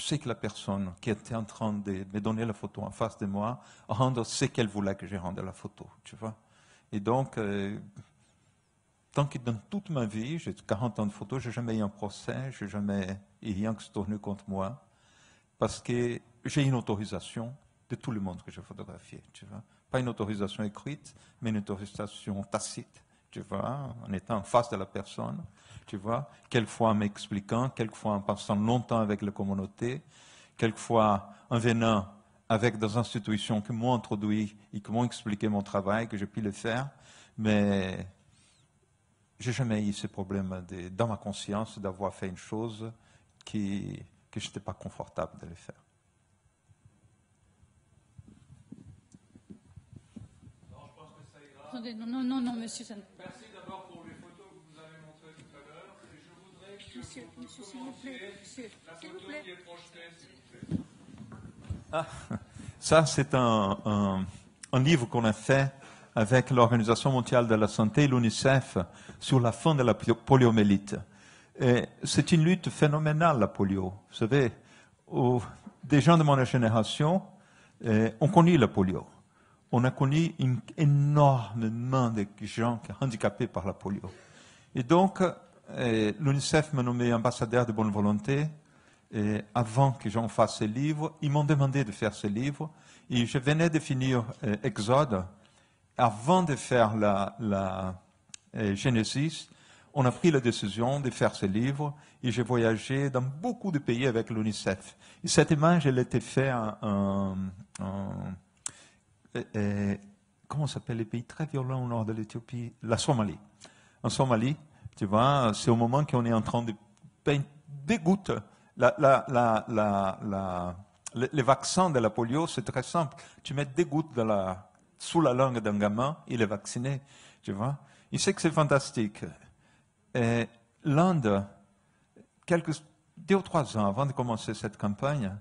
c'est que la personne qui était en train de me donner la photo en face de moi rende ce qu'elle voulait que je rende la photo, tu vois. Et donc, euh, tant que dans toute ma vie, j'ai 40 ans de photos, n'ai jamais eu un procès, n'ai jamais eu rien qui se tourne contre moi, parce que j'ai une autorisation de tout le monde que j'ai photographié, tu vois. Pas une autorisation écrite, mais une autorisation tacite, tu vois, en étant en face de la personne tu vois, quelquefois en m'expliquant, quelquefois en passant longtemps avec la communauté, quelquefois en venant avec des institutions qui m'ont introduit et qui m'ont expliqué mon travail, que j'ai pu le faire, mais j'ai jamais eu ce problème dans ma conscience d'avoir fait une chose qui, que je n'étais pas confortable de le faire. Non, je pense que ça ira. Non, non, non, monsieur. Merci. s'il vous plaît, s'il vous plaît. Ah, ça, c'est un, un, livre qu'on a fait avec l'Organisation mondiale de la santé l'UNICEF sur la fin de la poliomyélite. C'est une lutte phénoménale, la polio. Vous savez, des gens de mon génération eh, ont connu la polio. On a connu une, énormément de gens handicapés par la polio. Et donc, l'UNICEF m'a nommé ambassadeur de bonne volonté. avant que j'en fasse ce livre, ils m'ont demandé de faire ce livre. Et je venais de finir euh, Exode. Avant de faire la, la euh, Genesis, on a pris la décision de faire ce livre. Et j'ai voyagé dans beaucoup de pays avec l'UNICEF. Et cette image, elle était faite en. Euh, comment s'appelle les pays très violents au nord de l'Éthiopie La Somalie. En Somalie, tu vois, c'est au moment qu'on est en train de peindre des la, les vaccins de la polio, c'est très simple. Tu mets des gouttes de la, sous la langue d'un gamin, il est vacciné. Tu vois Il sait que c'est fantastique. Et l'Inde, quelques, deux ou trois ans avant de commencer cette campagne,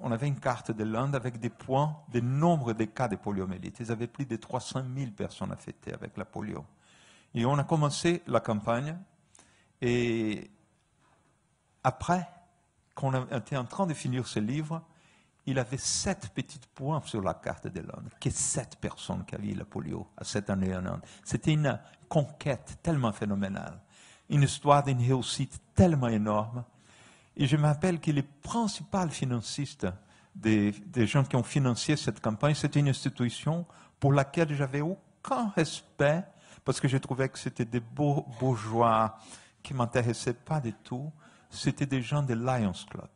on avait une carte de l'Inde avec des points, des nombres de cas de poliomyélite. Ils avaient plus de 300 000 personnes affectées avec la polio. Et on a commencé la campagne. Et après qu'on était en train de finir ce livre, il avait sept petits points sur la carte de qui que sept personnes qui avaient la polio à cette année en Inde. C'était une conquête tellement phénoménale, une histoire d'une réussite tellement énorme. Et je m'appelle que les principal financistes des, des, gens qui ont financé cette campagne, c'était une institution pour laquelle j'avais aucun respect parce que je trouvais que c'était des beaux bourgeois qui ne m'intéressaient pas du tout. C'était des gens de Lions Club.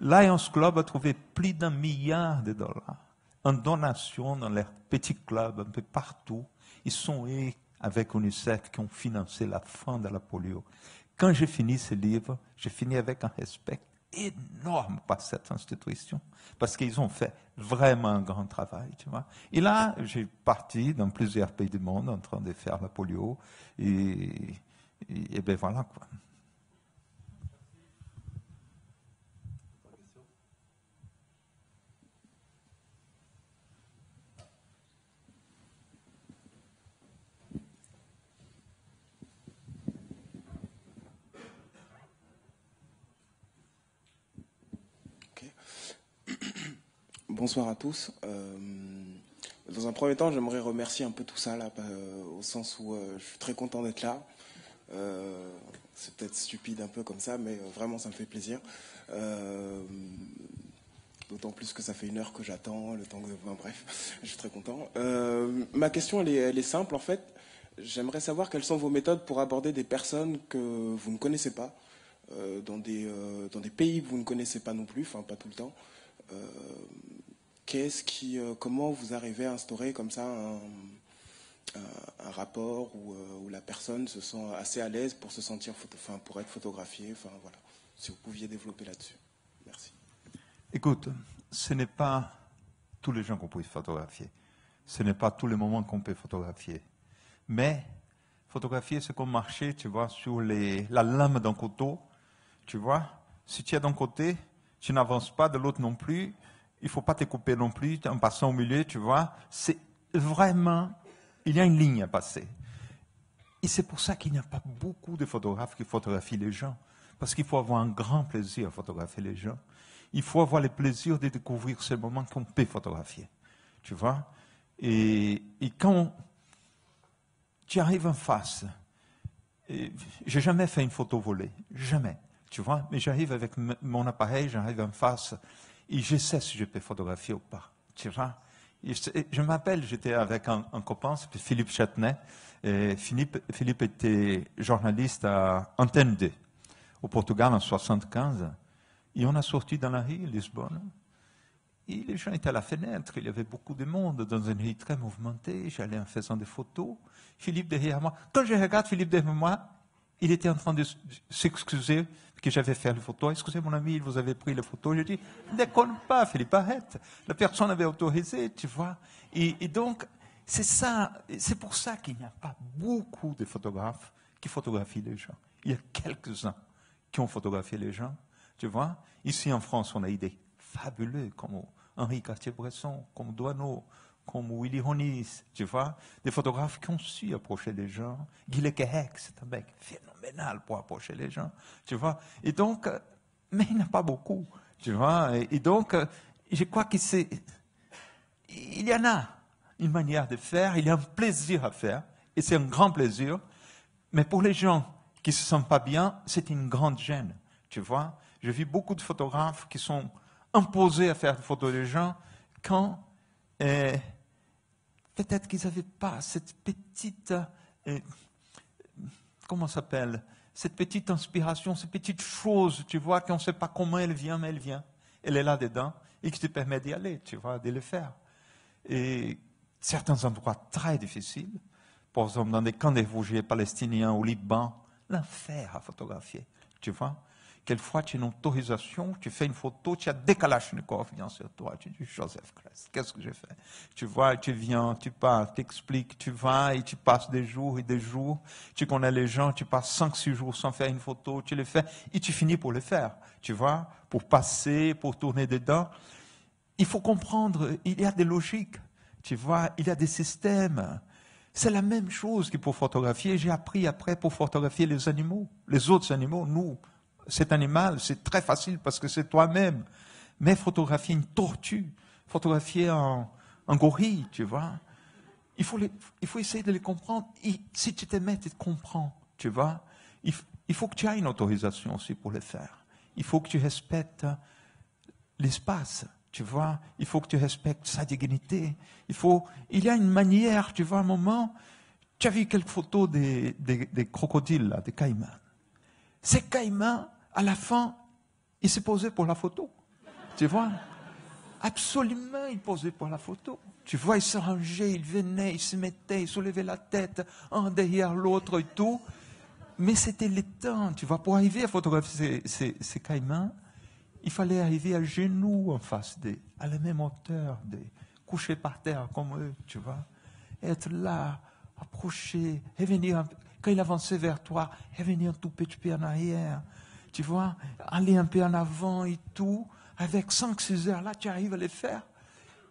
Lions Club a trouvé plus d'un milliard de dollars en donation dans leurs petits clubs un peu partout. Ils sont eux, avec UNICEF, qui ont financé la fin de la polio. Quand j'ai fini ce livre, j'ai fini avec un respect énorme par cette institution, parce qu'ils ont fait vraiment un grand travail, tu vois. Et là, j'ai parti dans plusieurs pays du monde en train de faire la polio, et, et, et ben voilà, quoi. bonsoir à tous. Euh, dans un premier temps, j'aimerais remercier un peu tout ça, là, bah, au sens où euh, je suis très content d'être là. Euh, c'est peut-être stupide un peu comme ça, mais vraiment, ça me fait plaisir. D'autant plus que ça fait une heure que j'attends, le temps que... Enfin, bref, je suis très content. ma question, elle est, simple, en fait. J'aimerais savoir quelles sont vos méthodes pour aborder des personnes que vous ne connaissez pas, dans, des, pays que vous ne connaissez pas non plus, enfin pas tout le temps ce qui, euh, comment vous arrivez à instaurer comme ça un, rapport euh, où, la personne se sent assez à l'aise pour se sentir, pour être photographiée, enfin voilà. Si vous pouviez développer là-dessus, merci. Écoute, ce n'est pas tous les gens qu'on peut photographier. Ce n'est pas tous les moments qu'on peut photographier. Mais photographier, c'est comme marcher, tu vois, sur les, la lame d'un couteau. Tu vois, si tu es d'un côté, tu n'avances pas de l'autre non plus il ne faut pas te couper non plus en passant au milieu, tu vois. C'est vraiment, il y a une ligne à passer. Et c'est pour ça qu'il n'y a pas beaucoup de photographes qui photographient les gens. Parce qu'il faut avoir un grand plaisir à photographier les gens. Il faut avoir le plaisir de découvrir ce moment qu'on peut photographier. Tu vois et, et, quand tu arrives en face, j'ai jamais fait une photo volée, jamais. Tu vois, mais j'arrive avec mon appareil, j'arrive en face et je sais si je peux photographier ou pas. Tu vois je, m'appelle, j'étais avec un, copain, c'était Philippe Châtenay. Et Philippe, Philippe, était journaliste à Antenne 2, au Portugal en 1975. Et on a sorti dans la rue, Lisbonne. Et les gens étaient à la fenêtre, il y avait beaucoup de monde dans une rue très mouvementée. J'allais en faisant des photos. Philippe derrière moi. Quand je regarde Philippe derrière moi, il était en train de s'excuser que j'avais fait la photo. Excusez mon ami, vous avez pris la photo. Je dis, déconne pas, Philippe, arrête. La personne avait autorisé, tu vois. Et, donc, c'est ça, c'est pour ça qu'il n'y a pas beaucoup de photographes qui photographient les gens. Il y a quelques-uns qui ont photographié les gens, tu vois. Ici en France, on a des fabuleux comme Henri Cartier-Bresson, comme Doineau, comme Willy Ronis, tu vois, des photographes qui ont su approcher des gens. Guy Lequehec, c'est un mec pour approcher les gens, tu vois. Et donc, euh, mais il n'y en a pas beaucoup, tu vois. Et, donc, euh, je crois que c'est, il y en a une manière de faire, il y a un plaisir à faire, et c'est un grand plaisir. Mais pour les gens qui se sentent pas bien, c'est une grande gêne, tu vois. Je vis beaucoup de photographes qui sont imposés à faire des photos des gens quand euh, peut-être qu'ils n'avaient pas cette petite comment s'appelle Cette petite inspiration, cette petite chose, tu vois, qu'on ne sait pas comment elle vient, mais elle vient. Elle est là dedans et qui te permet d'y aller, tu vois, de le faire. Et certains endroits très difficiles, par exemple dans des camps de réfugiés palestiniens au Liban, l'enfer à photographier, tu vois. Quelquefois, tu as une autorisation, tu fais une photo, tu as des Kalachnikov, confiance sur toi. Tu dis, Joseph Christ, qu'est-ce que j'ai fait Tu vois, tu viens, tu pars, tu expliques, tu vas et tu passes des jours et des jours. Tu connais les gens, tu passes 5 six jours sans faire une photo, tu le fais et tu finis pour le faire, tu vois, pour passer, pour tourner dedans. Il faut comprendre, il y a des logiques, tu vois, il y a des systèmes. C'est la même chose que pour photographier. J'ai appris après pour photographier les animaux, les autres animaux, nous cet animal, c'est très facile parce que c'est toi-même. Mais photographier une tortue, photographier un, gorille, tu vois, il faut, les, il faut essayer de les comprendre. Et si tu t'aimes, tu te comprends, tu vois. Il, faut que tu aies une autorisation aussi pour le faire. Il faut que tu respectes euh, l'espace, tu vois. Il faut que tu respectes sa dignité. Il, faut, il y a une manière, tu vois, un moment. Tu as vu quelques photos des, des, des crocodiles, là, des caïmans. Ces caïmans, à la fin, il se posait pour la photo. Tu vois Absolument, il posait pour la photo. Tu vois, il se rangeait, il venait, il se mettait, il soulevait la tête, un derrière l'autre et tout. Mais c'était le temps, tu vois, pour arriver à photographier ces, caïmans, il fallait arriver à genoux en face d'eux, à la même hauteur d'eux, coucher par terre comme eux, tu vois. Être là, approcher, revenir, quand il avançait vers toi, revenir tout petit peu en arrière tu vois, aller un peu en avant et tout, avec 5-6 heures, là, tu arrives à les faire.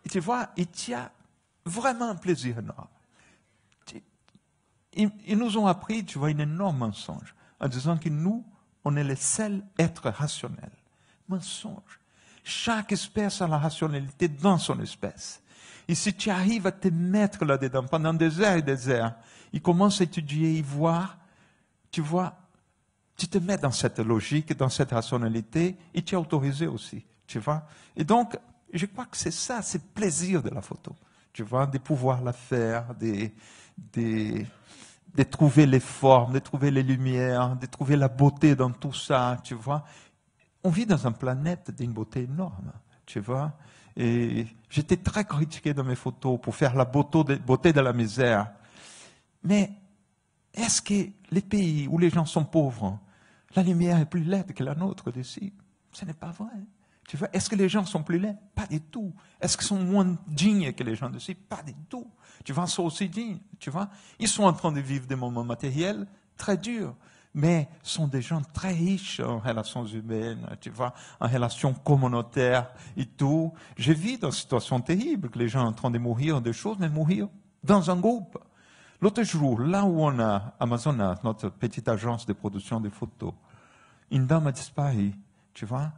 Et tu vois, et tu as vraiment un plaisir énorme. Ils, nous ont appris, tu vois, un énorme mensonge, en disant que nous, on est les seuls êtres rationnels. Mensonge. Chaque espèce a la rationalité dans son espèce. Et si tu arrives à te mettre là-dedans pendant des heures et des heures, il commence à étudier, il voir, tu vois, tu te mets dans cette logique, dans cette rationalité, et tu es autorisé aussi, tu vois. Et donc, je crois que c'est ça, c'est le plaisir de la photo, tu vois, de pouvoir la faire, de, de, trouver les formes, de trouver les lumières, de trouver la beauté dans tout ça, tu vois. On vit dans un planète d'une beauté énorme, tu vois. Et j'étais très critiqué dans mes photos pour faire la beauté de la misère. Mais est-ce que les pays où les gens sont pauvres, la lumière est plus laide que la nôtre d'ici. Ce n'est pas vrai. Tu vois, est-ce que les gens sont plus laids Pas du tout. Est-ce qu'ils sont moins dignes que les gens d'ici Pas du tout. Tu vois, ils sont aussi dignes. Tu vois, ils sont en train de vivre des moments matériels très durs, mais sont des gens très riches en relations humaines, tu vois, en relations communautaires et tout. Je vis dans une situation terrible que les gens sont en train de mourir des choses, mais mourir dans un groupe. L'autre jour, là où on a Amazonas, notre petite agence de production de photos, une dame a disparu, tu vois.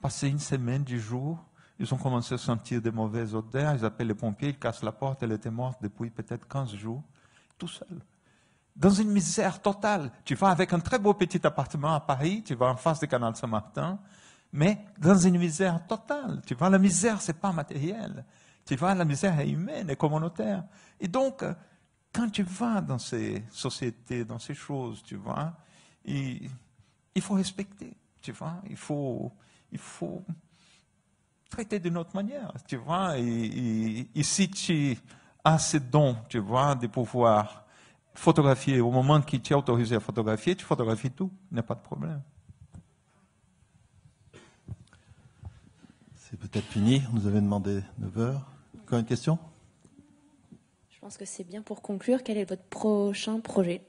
Passé une semaine, du jour, ils ont commencé à sentir des mauvaises odeurs, ils appellent les pompiers, ils cassent la porte, elle était morte depuis peut-être 15 jours, tout seul. Dans une misère totale. Tu vas avec un très beau petit appartement à Paris, tu vas en face du canal Saint-Martin, mais dans une misère totale. Tu vois, la misère, c'est pas matériel. Tu vois, la misère est humaine et communautaire. Et donc, quand tu vas dans ces sociétés, dans ces choses, tu vois, il, il faut respecter, tu vois, il faut, il faut traiter d'une autre manière, tu vois, et, si tu as ce don, tu vois, de pouvoir photographier au moment qui t'est autorisé à photographier, tu photographies tout, il n'y a pas de problème. C'est peut-être fini, on nous avait demandé 9 heures. Encore une question je pense que c'est bien pour conclure. Quel est votre prochain projet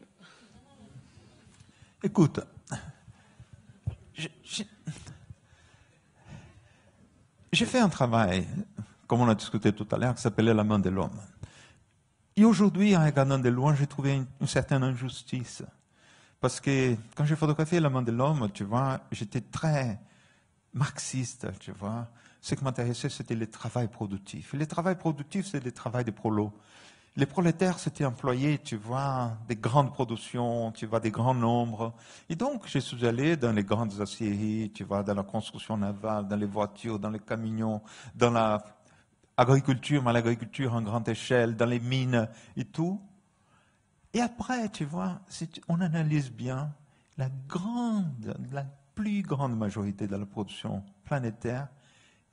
Écoute, j'ai fait un travail, comme on a discuté tout à l'heure, qui s'appelait La main de l'homme. Et aujourd'hui, en regardant de loin, j'ai trouvé une, certaine injustice. Parce que quand j'ai photographié La main de l'homme, tu vois, j'étais très marxiste, tu vois. Ce qui m'intéressait, c'était le travail productif. Le travail productif, c'est le travail de prolo les prolétaires s'étaient employés, tu vois, des grandes productions, tu vois, des grands nombres. Et donc, je suis allé dans les grandes aciéries, tu vois, dans la construction navale, dans les voitures, dans les camions, dans la mais l'agriculture en grande échelle, dans les mines et tout. Et après, tu vois, on analyse bien, la grande, la plus grande majorité de la production planétaire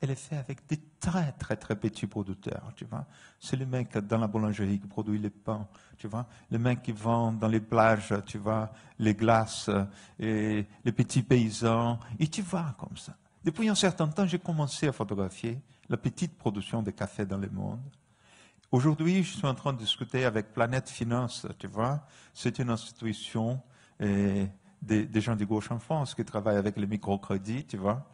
elle est faite avec des très très très petits producteurs, tu vois. C'est le mec dans la boulangerie qui produit les pains, tu vois. Le mec qui vend dans les plages, tu vois, les glaces euh, et les petits paysans. Et tu vois comme ça. Depuis un certain temps, j'ai commencé à photographier la petite production de café dans le monde. Aujourd'hui, je suis en train de discuter avec Planète Finance, tu vois. C'est une institution et euh, des, gens de gauche en France qui travaillent avec les microcrédits, tu vois.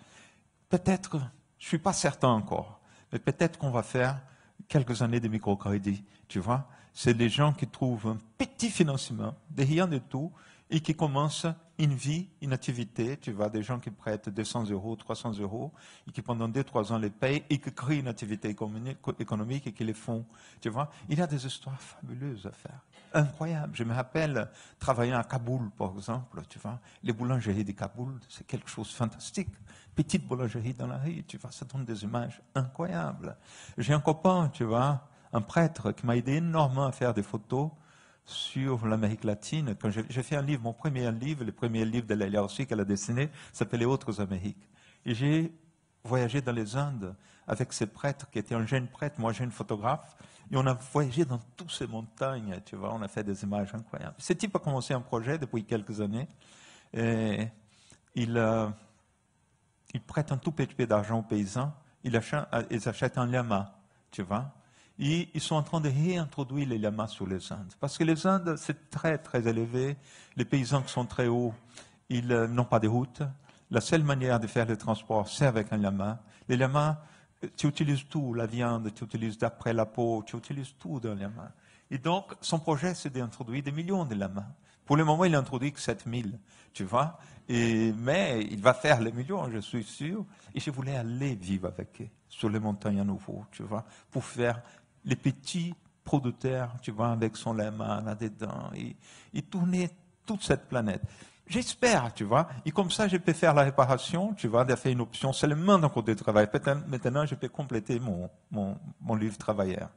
Peut-être je ne suis pas certain encore. Mais peut-être qu'on va faire quelques années de microcrédit, tu vois. C'est des gens qui trouvent un petit financement, des rien du tout, et qui commencent une vie, une activité, tu vois, des gens qui prêtent 200 euros, 300 euros, et qui pendant 2-3 ans les payent, et qui créent une activité économique et qui les font, tu vois. Il y a des histoires fabuleuses à faire, incroyable Je me rappelle, travailler à Kaboul, par exemple, tu vois, les boulangeries de Kaboul, c'est quelque chose de fantastique petite boulangerie dans la rue, tu vois, ça donne des images incroyables. J'ai un copain, tu vois, un prêtre qui m'a aidé énormément à faire des photos sur l'Amérique latine. Quand j'ai fait un livre, mon premier livre, le premier livre de Lélia aussi qu'elle a dessiné, s'appelait Autres Amériques. Et j'ai voyagé dans les Indes avec ce prêtre qui était un jeune prêtre, moi jeune photographe, et on a voyagé dans toutes ces montagnes, tu vois, on a fait des images incroyables. Ce type a commencé un projet depuis quelques années, et il euh, ils prêtent un tout petit peu d'argent aux paysans, euh, ils achètent, un lama, tu vois. Et ils sont en train de réintroduire les lamas sur les Indes. Parce que les Indes, c'est très, très élevé. Les paysans qui sont très hauts, ils euh, n'ont pas de route. La seule manière de faire le transport, c'est avec un lama. Les lamas, euh, tu utilises tout, la viande, tu utilises d'après la peau, tu utilises tout d'un lama. Et donc, son projet, c'est d'introduire des millions de lamas. Pour le moment, il n'a introduit que 7000, tu vois mais il va faire les millions, je suis sûr. Et je voulais aller vivre avec eux sur les montagnes à nouveau, tu vois, pour faire les petits producteurs, tu vois, avec son lama là-dedans, et, et tourner toute cette planète. J'espère, tu vois. Et comme ça, je peux faire la réparation, tu vois, de fait une option seulement d'un côté de travail. maintenant, je peux compléter mon, mon livre travailleur.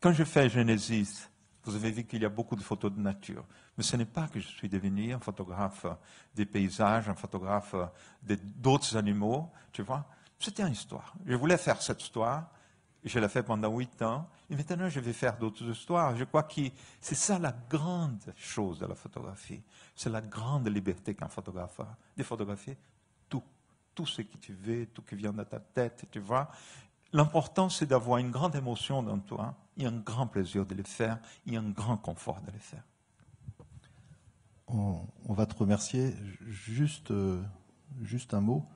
Quand je fais Genesis, vous avez vu qu'il y a beaucoup de photos de nature. Mais ce n'est pas que je suis devenu un photographe des paysages, un photographe d'autres animaux, tu vois. C'était une histoire. Je voulais faire cette histoire, je l'ai fait pendant huit ans, et maintenant je vais faire d'autres histoires. Je crois que c'est ça la grande chose de la photographie. C'est la grande liberté qu'un photographe a, de photographier tout, tout ce que tu veux, tout ce qui vient de ta tête, tu vois. L'important, c'est d'avoir une grande émotion dans toi, et un grand plaisir de le faire, et un grand confort de le faire. On, va te remercier. Juste, euh, juste un mot.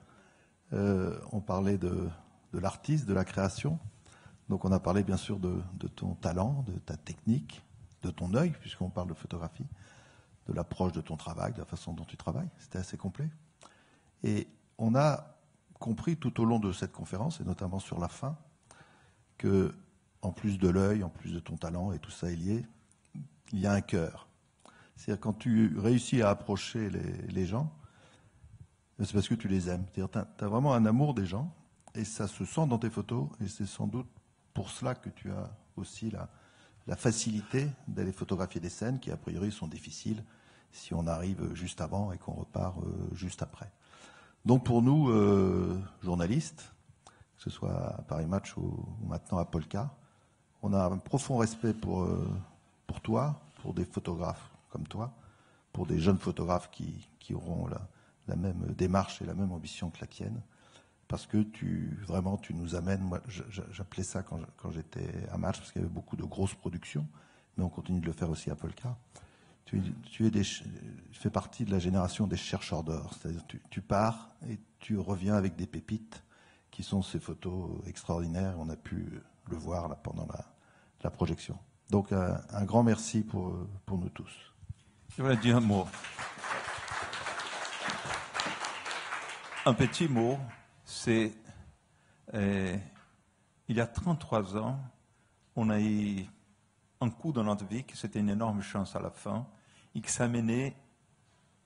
Euh, on parlait de, l'artiste, de la création. Donc on a parlé bien sûr de, de ton talent, de ta technique, de ton œil, puisqu'on parle de photographie, de l'approche de ton travail, de la façon dont tu travailles. C'était assez complet. Et on a compris tout au long de cette conférence, et notamment sur la fin, que en plus de l'œil, en plus de ton talent, et tout ça est lié, il y a un cœur. C'est-à-dire quand tu réussis à approcher les, gens, c'est parce que tu les aimes. tu as, vraiment un amour des gens et ça se sent dans tes photos et c'est sans doute pour cela que tu as aussi la, facilité d'aller photographier des scènes qui a priori sont difficiles si on arrive juste avant et qu'on repart euh, juste après. Donc pour nous, euh, journalistes, que ce soit à Paris Match ou, maintenant à Polka, on a un profond respect pour, euh, pour toi, pour des photographes comme toi, pour des jeunes photographes qui, auront la, même démarche et la même ambition que la tienne. Parce que tu, vraiment, tu nous amènes. Moi, j'appelais ça quand j'étais à Marche, parce qu'il y avait beaucoup de grosses productions, mais on continue de le faire aussi à Polka. Tu, tu, es tu fais partie de la génération des chercheurs d'or. C'est-à-dire, tu, tu pars et tu reviens avec des pépites qui sont ces photos extraordinaires. On a pu le voir là, pendant la, projection. Donc un, un, grand merci pour, pour nous tous. Je voudrais dire un mot. Un petit mot, c'est eh, il y a 33 ans, on a eu un coup dans notre vie qui c'était une énorme chance à la fin et qui mené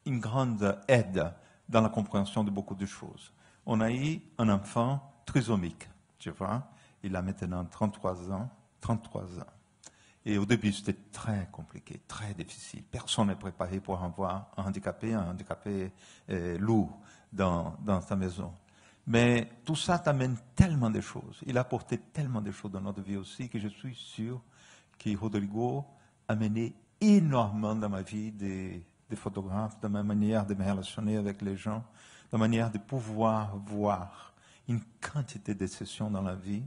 une grande aide dans la compréhension de beaucoup de choses. On a eu un enfant trisomique, tu vois, il a maintenant 33 ans, 33 ans. Et au début, c'était très compliqué, très difficile. Personne n'est préparé pour avoir un handicapé, un handicapé euh, lourd dans, dans sa maison. Mais tout ça t'amène tellement de choses. Il a apporté tellement de choses dans notre vie aussi que je suis sûr que Rodrigo a mené énormément dans ma vie des, photographes, dans ma manière de me relationner avec les gens, dans ma manière de pouvoir voir une quantité de sessions dans la vie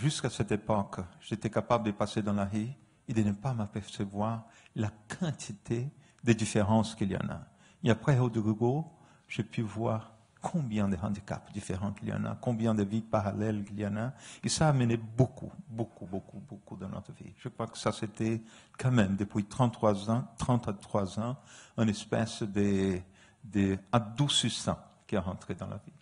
Jusqu'à cette époque, j'étais capable de passer dans la rue et de ne pas m'apercevoir la quantité de différences qu'il y en a. Et après Rodrigo, j'ai pu voir combien de handicaps différents qu'il y en a, combien de vies parallèles qu'il y en a. Et ça a amené beaucoup, beaucoup, beaucoup, beaucoup dans notre vie. Je crois que ça, c'était quand même, depuis 33 ans, 33 ans, une espèce d'adoucissant qui est rentré dans la vie.